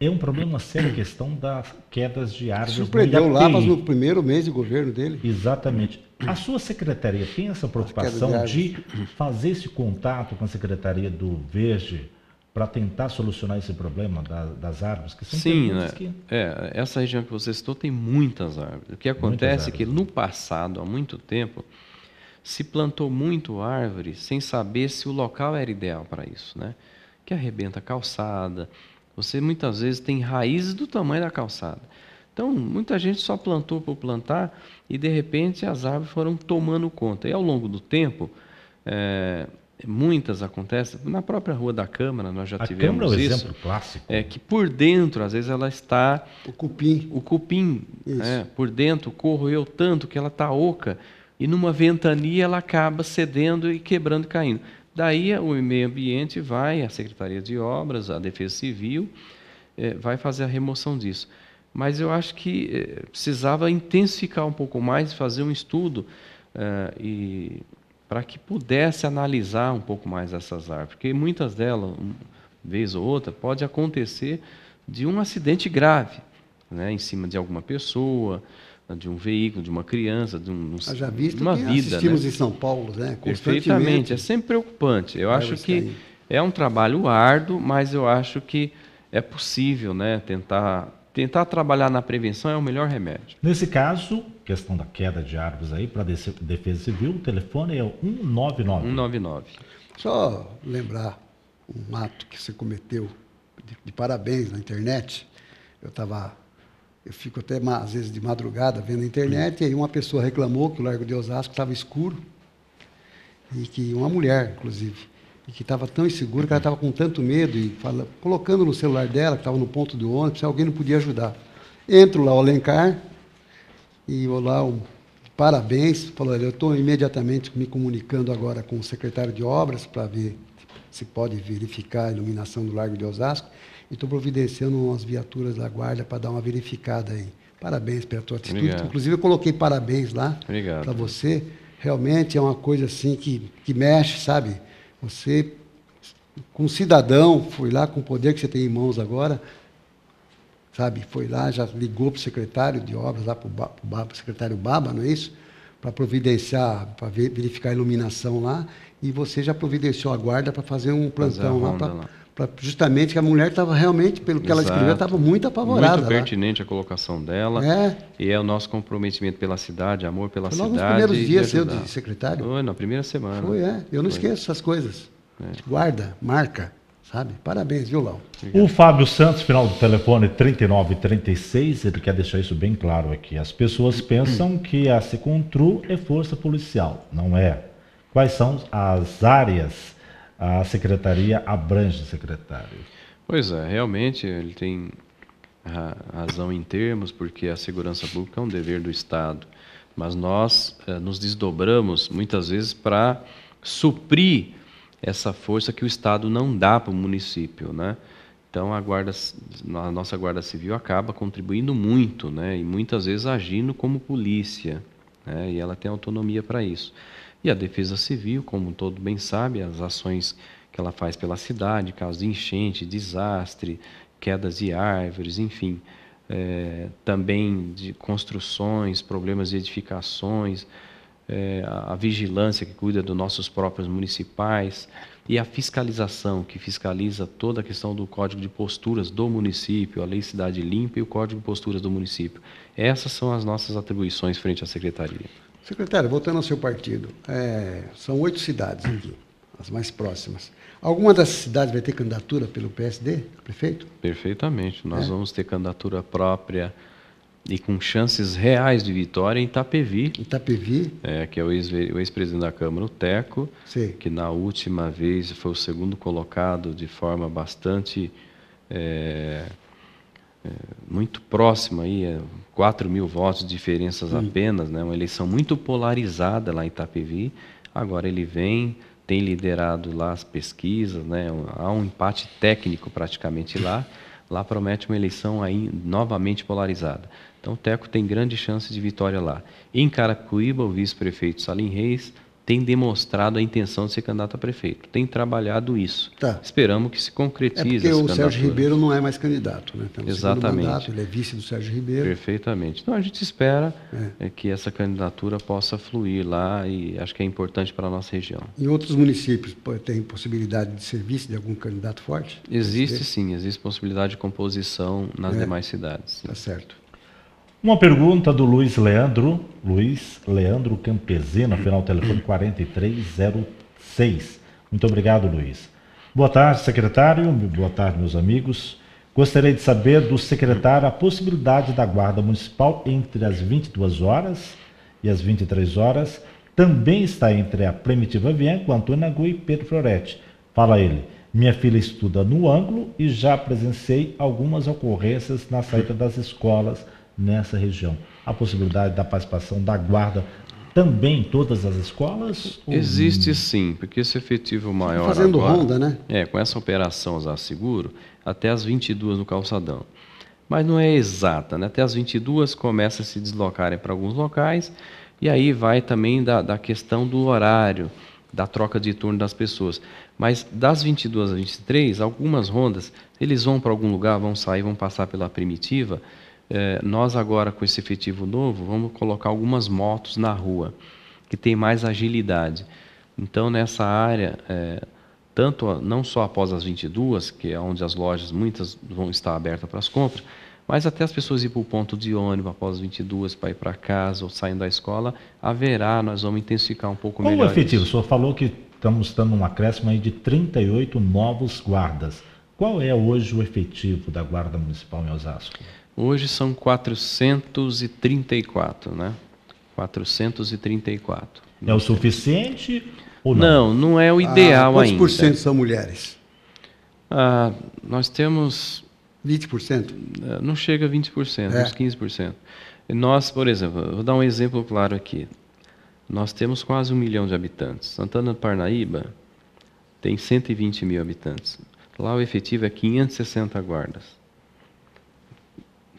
é um problema sério a questão das quedas de árvores Surpreendeu lá, mas no primeiro mês de governo dele. Exatamente. A sua secretaria tem essa preocupação de, de fazer esse contato com a Secretaria do Verde para tentar solucionar esse problema da, das árvores? Que são Sim, né? que... É, essa região que você citou tem muitas árvores. O que acontece é que no passado, há muito tempo, se plantou muito árvore sem saber se o local era ideal para isso, né? Que arrebenta a calçada. Você muitas vezes tem raízes do tamanho da calçada. Então, muita gente só plantou por plantar e de repente as árvores foram tomando conta. E ao longo do tempo, é, muitas acontecem. Na própria rua da Câmara nós já a tivemos Câmara é um exemplo clássico. É que por dentro, às vezes, ela está. O cupim. O cupim. É, por dentro corroeu tanto que ela está oca e numa ventania ela acaba cedendo e quebrando, caindo. Daí o meio ambiente vai, a Secretaria de Obras, a Defesa Civil, eh, vai fazer a remoção disso. Mas eu acho que eh, precisava intensificar um pouco mais, fazer um estudo eh, para que pudesse analisar um pouco mais essas árvores, porque muitas delas, uma vez ou outra, pode acontecer de um acidente grave, né, em cima de alguma pessoa, né, de um veículo, de uma criança, de, um, já visto uma que vida. Assistimos né? em São Paulo, né? Perfeitamente, é sempre preocupante. Eu é acho que é um trabalho árduo, mas eu acho que é possível, né? Tentar tentar trabalhar na prevenção é o melhor remédio. Nesse caso, questão da queda de árvores aí para defesa civil, o telefone é o 199. 199. Só lembrar um ato que você cometeu de, de parabéns na internet. Eu estava eu fico até às vezes de madrugada vendo a internet, e aí uma pessoa reclamou que o Largo de Osasco estava escuro, e que uma mulher, inclusive, e que estava tão insegura, que ela estava com tanto medo, e fala, colocando no celular dela, que estava no ponto do ônibus, alguém não podia ajudar. Entro lá o Alencar, e lá um parabéns, falou, eu estou imediatamente me comunicando agora com o secretário de obras para ver se pode verificar a iluminação do Largo de Osasco e estou providenciando umas viaturas da guarda para dar uma verificada aí. Parabéns pela tua atitude. Obrigado. Inclusive, eu coloquei parabéns lá para você. Realmente é uma coisa assim que, que mexe, sabe? Você, com cidadão, foi lá com o poder que você tem em mãos agora, sabe? Foi lá, já ligou para o secretário de obras, lá para o secretário Baba, não é isso? Para providenciar, para verificar a iluminação lá. E você já providenciou a guarda para fazer um plantão lá, lá. Pra, justamente que a mulher estava realmente, pelo que Exato. ela escreveu, estava muito apavorada. Muito pertinente lá. a colocação dela. É. E é o nosso comprometimento pela cidade, amor pela Foi logo cidade. foi nos primeiros dias seu de secretário? Foi, na primeira semana. Foi, é. Eu não Foi. esqueço essas coisas. É. Guarda, marca, sabe? Parabéns, viu, Lau? O Fábio Santos, final do telefone 3936, ele quer deixar isso bem claro aqui. As pessoas *clears throat* pensam que a Secontru é força policial. Não é. Quais são as áreas a secretaria abrange o secretário. Pois é, realmente ele tem razão em termos, porque a segurança pública é um dever do Estado, mas nós eh, nos desdobramos muitas vezes para suprir essa força que o Estado não dá para o município, né? Então a guarda, a nossa guarda civil acaba contribuindo muito, né? E muitas vezes agindo como polícia, né? E ela tem autonomia para isso. E a Defesa Civil, como todo bem sabe, as ações que ela faz pela cidade, casos de enchente, desastre, quedas de árvores, enfim, é, também de construções, problemas de edificações, é, a vigilância que cuida dos nossos próprios municipais e a fiscalização, que fiscaliza toda a questão do Código de Posturas do município, a Lei Cidade Limpa e o Código de Posturas do município. Essas são as nossas atribuições frente à Secretaria. Secretário, voltando ao seu partido, é, são oito cidades aqui, as mais próximas. Alguma dessas cidades vai ter candidatura pelo PSD, prefeito? Perfeitamente. Nós é. vamos ter candidatura própria e com chances reais de vitória em Itapevi. Itapevi. É, que é o ex-presidente da Câmara, o Teco, Sim. que na última vez foi o segundo colocado de forma bastante é, é, muito próxima aí, é, 4 mil votos, diferenças hum. apenas, né? uma eleição muito polarizada lá em Itapevi. Agora ele vem, tem liderado lá as pesquisas, né? há um empate técnico praticamente lá. Lá promete uma eleição aí novamente polarizada. Então o Teco tem grande chance de vitória lá. Em Carapicuíba, o vice-prefeito Salim Reis tem demonstrado a intenção de ser candidato a prefeito, tem trabalhado isso. Tá. Esperamos que se concretize. É porque o Sérgio Ribeiro não é mais candidato, né? Pelo Exatamente. Mandato, ele é vice do Sérgio Ribeiro. Perfeitamente. Então a gente espera é. é. que essa candidatura possa fluir lá e acho que é importante para a nossa região. Em outros municípios tem possibilidade de serviço de algum candidato forte? Existe sim, existe possibilidade de composição nas é. demais cidades. Sim. Tá certo. Uma pergunta do Luiz Leandro, Luiz Leandro Campesino, final telefone 4306. *clears throat* Muito obrigado, Luiz. Boa tarde, secretário. Boa tarde, meus amigos. Gostaria de saber do secretário a possibilidade da Guarda Municipal entre as 22 horas e as 23 horas também está entre a Primitiva Vianco, Antônio Agui e Pedro Florete. Fala ele. Minha filha estuda no ângulo e já presenciei algumas ocorrências na saída das escolas nessa região. A possibilidade da participação da guarda também em todas as escolas? Existe sim, porque esse efetivo tá maior. Fazendo agora, ronda, né? É, com essa operação usar seguro, até as 22 no calçadão. Mas não é exata, né? Até as 22 começa a se deslocarem para alguns locais, e aí vai também da, da questão do horário, da troca de turno das pessoas. Mas das 22 às 23, algumas rondas, eles vão para algum lugar, vão sair, vão passar pela primitiva é, nós agora com esse efetivo novo vamos colocar algumas motos na rua que tem mais agilidade. Então nessa área, é, tanto não só após as 22, que é onde as lojas muitas vão estar abertas para as compras, mas até as pessoas ir para o ponto de ônibus após as 22 para ir para casa ou saindo da escola, haverá, nós vamos intensificar um pouco Qual melhor. Qual o efetivo? Isso. O senhor falou que estamos dando um acréscimo aí de 38 novos guardas. Qual é hoje o efetivo da Guarda Municipal em Osasco? Hoje são 434, né? 434. É o suficiente ou não? Não, não é o ideal ah, quantos ainda. Quantos por cento são mulheres? Ah, nós temos... 20%? Eh, não chega a 20%, é. uns 15%. Nós, por exemplo, vou dar um exemplo claro aqui. Nós temos quase um milhão de habitantes. Santana do Parnaíba tem 120 mil habitantes. Lá o efetivo é 560 guardas.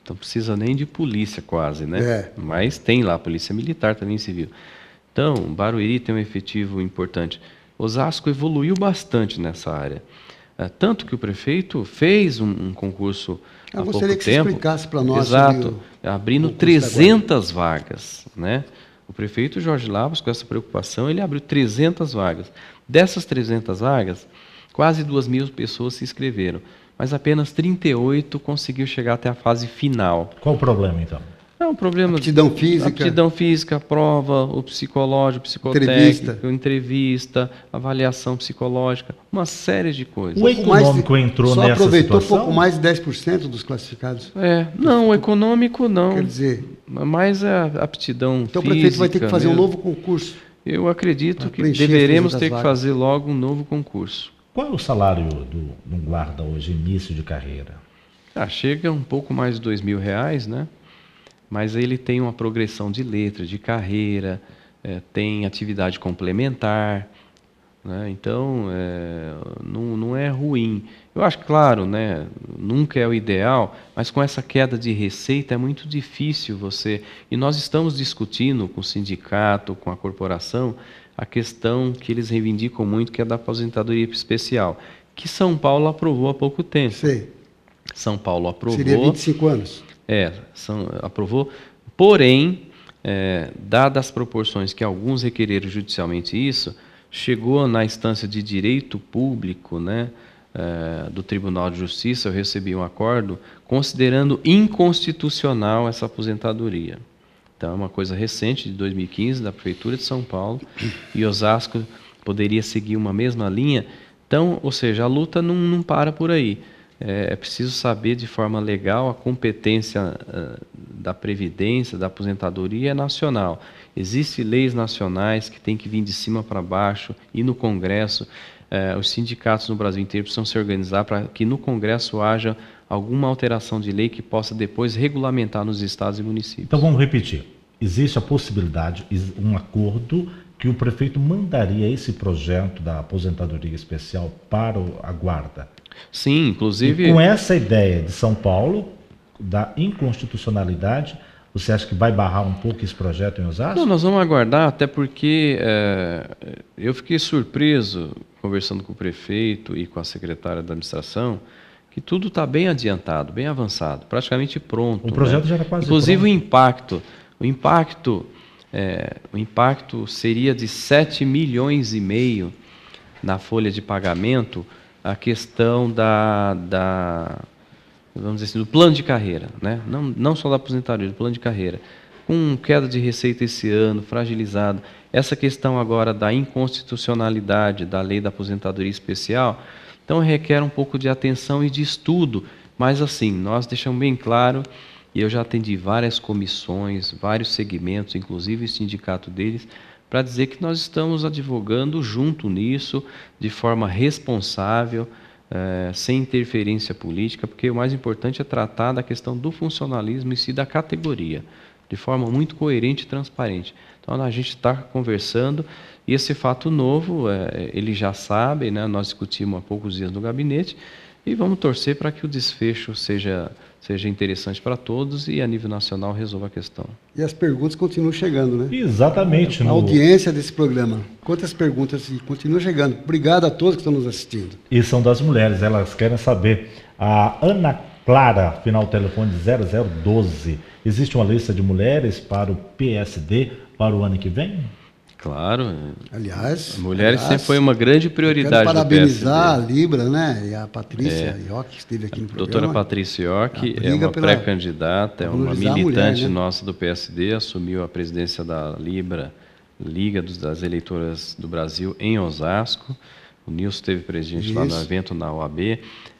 Então precisa nem de polícia quase, né? É. Mas tem lá polícia militar também civil. Então, Barueri tem um efetivo importante. Osasco evoluiu bastante nessa área. É, tanto que o prefeito fez um, um concurso Eu ah, há pouco tempo. gostaria que você explicasse para nós. Exato, o, abrindo 300 vagas. Né? O prefeito Jorge Lavas, com essa preocupação, ele abriu 300 vagas. Dessas 300 vagas, quase duas mil pessoas se inscreveram mas apenas 38 conseguiu chegar até a fase final. Qual o problema, então? É um problema... Aptidão física? Aptidão física, prova, o psicológico, o psicotécnico, entrevista. entrevista, avaliação psicológica, uma série de coisas. O econômico mais, entrou só aproveitou pouco mais de 10% dos classificados. É, não, o econômico não. Quer dizer... Mais é a aptidão então, física. Então o prefeito vai ter que fazer mesmo. um né? novo concurso. Eu acredito que deveremos ter que fazer logo um novo concurso. Qual é o salário do, um guarda hoje, início de carreira? Ah, chega um pouco mais de dois mil reais, né? Mas ele tem uma progressão de letra, de carreira, é, tem atividade complementar, né? Então, é, não, não é ruim. Eu acho, claro, né, nunca é o ideal, mas com essa queda de receita é muito difícil você. E nós estamos discutindo com o sindicato, com a corporação, a questão que eles reivindicam muito, que é da aposentadoria especial, que São Paulo aprovou há pouco tempo. Sei. São Paulo aprovou. Seria 25 anos. É, são, aprovou. Porém, é, dadas as proporções que alguns requereram judicialmente isso, chegou na instância de direito público, né? É, do Tribunal de Justiça, eu recebi um acordo considerando inconstitucional essa aposentadoria. Então é uma coisa recente de 2015 da prefeitura de São Paulo e Osasco poderia seguir uma mesma linha. Então, ou seja, a luta não, não para por aí. É, é preciso saber de forma legal a competência uh, da previdência, da aposentadoria é nacional. Existem leis nacionais que têm que vir de cima para baixo e no Congresso. Uh, os sindicatos no Brasil inteiro precisam se organizar para que no Congresso haja alguma alteração de lei que possa depois regulamentar nos estados e municípios. Então vamos repetir. Existe a possibilidade, um acordo que o prefeito mandaria esse projeto da aposentadoria especial para a guarda. Sim, inclusive. E com essa ideia de São Paulo, da inconstitucionalidade, você acha que vai barrar um pouco esse projeto em Osasco? Não, nós vamos aguardar, até porque é, eu fiquei surpreso conversando com o prefeito e com a secretária da administração que tudo está bem adiantado, bem avançado, praticamente pronto. O projeto né? já era tá quase Inclusive pronto. o impacto, o impacto, é, o impacto seria de 7 milhões e meio na folha de pagamento a questão da, da vamos dizer assim, do plano de carreira, né? não, não só da aposentadoria, do plano de carreira. Com queda de receita esse ano, fragilizado, essa questão agora da inconstitucionalidade da lei da aposentadoria especial, então requer um pouco de atenção e de estudo, mas assim, nós deixamos bem claro, e eu já atendi várias comissões, vários segmentos, inclusive o sindicato deles, para dizer que nós estamos advogando junto nisso, de forma responsável, é, sem interferência política, porque o mais importante é tratar da questão do funcionalismo em si da categoria de forma muito coerente e transparente. Então a gente está conversando e esse fato novo, é, ele já sabe, né? nós discutimos há poucos dias no gabinete e vamos torcer para que o desfecho seja, seja interessante para todos e a nível nacional resolva a questão. E as perguntas continuam chegando, né? Exatamente. A no... audiência desse programa. Quantas perguntas continuam chegando. Obrigado a todos que estão nos assistindo. E são das mulheres, elas querem saber. A Ana Clara, final do telefone 0012. Existe uma lista de mulheres para o PSD para o ano que vem? Claro. Aliás, mulheres sempre foi uma grande prioridade quero parabenizar do PSD. a Libra, né? E a Patrícia é. York que esteve aqui no a programa. Doutora Patrícia York ah, é uma pré-candidata, é uma militante mulher, né? nossa do PSD, assumiu a presidência da Libra, Liga das Eleitoras do Brasil em Osasco. O Nilson esteve presente Isso. lá no evento na OAB.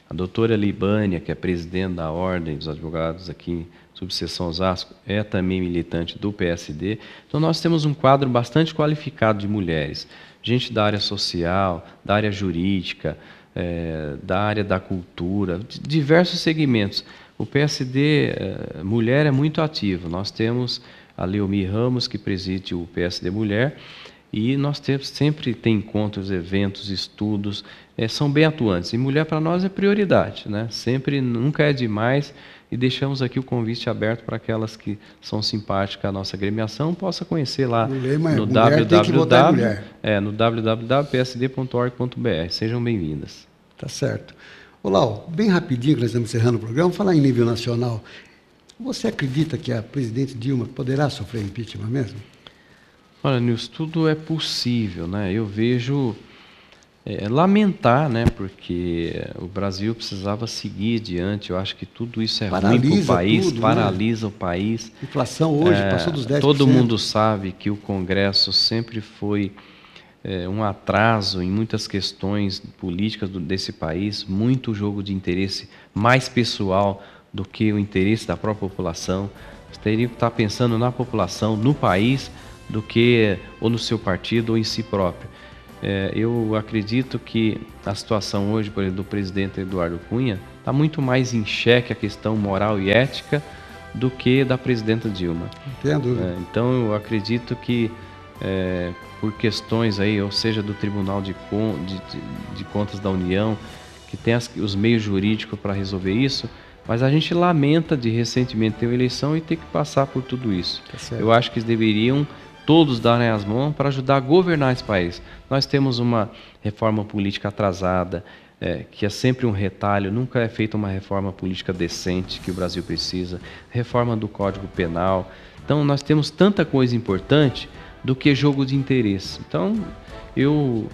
A doutora Libânia, que é presidente da Ordem dos Advogados aqui, subseção Osasco, é também militante do PSD. Então, nós temos um quadro bastante qualificado de mulheres. Gente da área social, da área jurídica, é, da área da cultura, diversos segmentos. O PSD é, eh, Mulher é muito ativo. Nós temos a Leomi Ramos, que preside o PSD Mulher, e nós temos, sempre tem encontros, eventos, estudos, é, são bem atuantes. E mulher para nós é prioridade, né? Sempre, nunca é demais. E deixamos aqui o convite aberto para aquelas que são simpáticas à nossa agremiação, possa conhecer lá mulher, no www, é, no www.psd.org.br. Sejam bem-vindas. Tá certo. Olá, bem rapidinho que nós estamos encerrando o programa, falar em nível nacional. Você acredita que a presidente Dilma poderá sofrer impeachment mesmo? Olha, Nilson, tudo é possível, né? Eu vejo é, lamentar, né? Porque o Brasil precisava seguir adiante. Eu acho que tudo isso é paralisa ruim para o país, tudo, né? paralisa né? o país. Inflação hoje é, passou dos 10%. Todo mundo sabe que o Congresso sempre foi é, um atraso em muitas questões políticas do, desse país, muito jogo de interesse mais pessoal do que o interesse da própria população. Você teria que estar tá pensando na população, no país, do que ou no seu partido ou em si próprio. É, eu acredito que a situação hoje, por exemplo, do presidente Eduardo Cunha, está muito mais em xeque a questão moral e ética do que da presidenta Dilma. Entendo. É, então eu acredito que é, por questões aí, ou seja, do Tribunal de, Con de, de Contas da União, que tem as, os meios jurídicos para resolver isso, mas a gente lamenta de recentemente ter uma eleição e ter que passar por tudo isso. Tá eu acho que eles deveriam todos darem as mãos para ajudar a governar esse país. Nós temos uma reforma política atrasada, é, que é sempre um retalho, nunca é feita uma reforma política decente que o Brasil precisa, reforma do Código Penal. Então, nós temos tanta coisa importante do que jogo de interesse. Então, eu,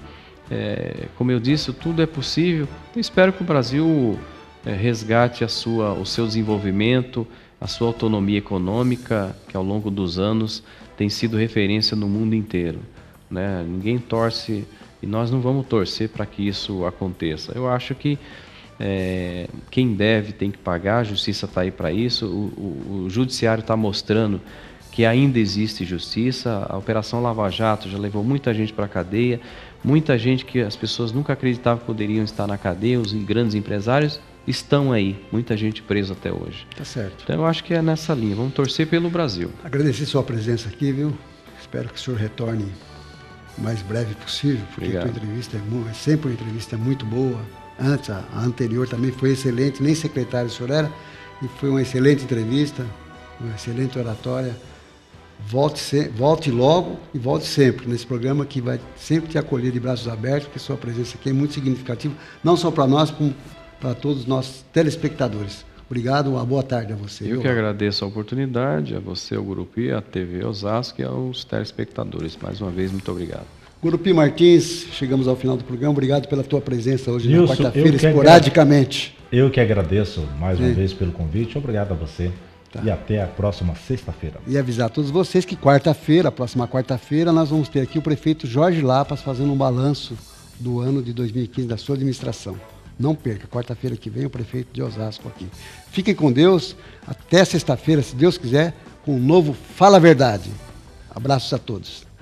é, como eu disse, tudo é possível. Eu espero que o Brasil é, resgate a sua, o seu desenvolvimento, a sua autonomia econômica, que ao longo dos anos tem sido referência no mundo inteiro. Né? Ninguém torce e nós não vamos torcer para que isso aconteça. Eu acho que é, quem deve tem que pagar, a justiça está aí para isso, o, o, o judiciário está mostrando que ainda existe justiça. A Operação Lava Jato já levou muita gente para a cadeia, muita gente que as pessoas nunca acreditavam poderiam estar na cadeia, os grandes empresários estão aí, muita gente presa até hoje. Tá certo. Então eu acho que é nessa linha, vamos torcer pelo Brasil. Agradecer sua presença aqui, viu? Espero que o senhor retorne o mais breve possível, porque Obrigado. a tua entrevista é, é, sempre uma entrevista muito boa. Antes, a, anterior também foi excelente, nem secretário o senhor era, e foi uma excelente entrevista, uma excelente oratória. Volte, se, volte logo e volte sempre nesse programa que vai sempre te acolher de braços abertos, porque sua presença aqui é muito significativa, não só para nós, como para todos os nossos telespectadores. Obrigado, uma boa tarde a você. Eu viu? que agradeço a oportunidade, a você, o Gurupi, a TV Osasco e aos telespectadores. Mais uma vez, muito obrigado. Gurupi Martins, chegamos ao final do programa. Obrigado pela tua presença hoje Wilson, na quarta-feira, esporadicamente. Eu que agradeço mais uma vez pelo convite. Obrigado a você. Tá. E até a próxima sexta-feira. E avisar a todos vocês que quarta-feira, próxima quarta-feira, nós vamos ter aqui o prefeito Jorge Lapas fazendo um balanço do ano de 2015 da sua administração. Não perca, quarta-feira que vem o prefeito de Osasco aqui. Fiquem com Deus, até sexta-feira, se Deus quiser, com um novo Fala Verdade. Abraços a todos.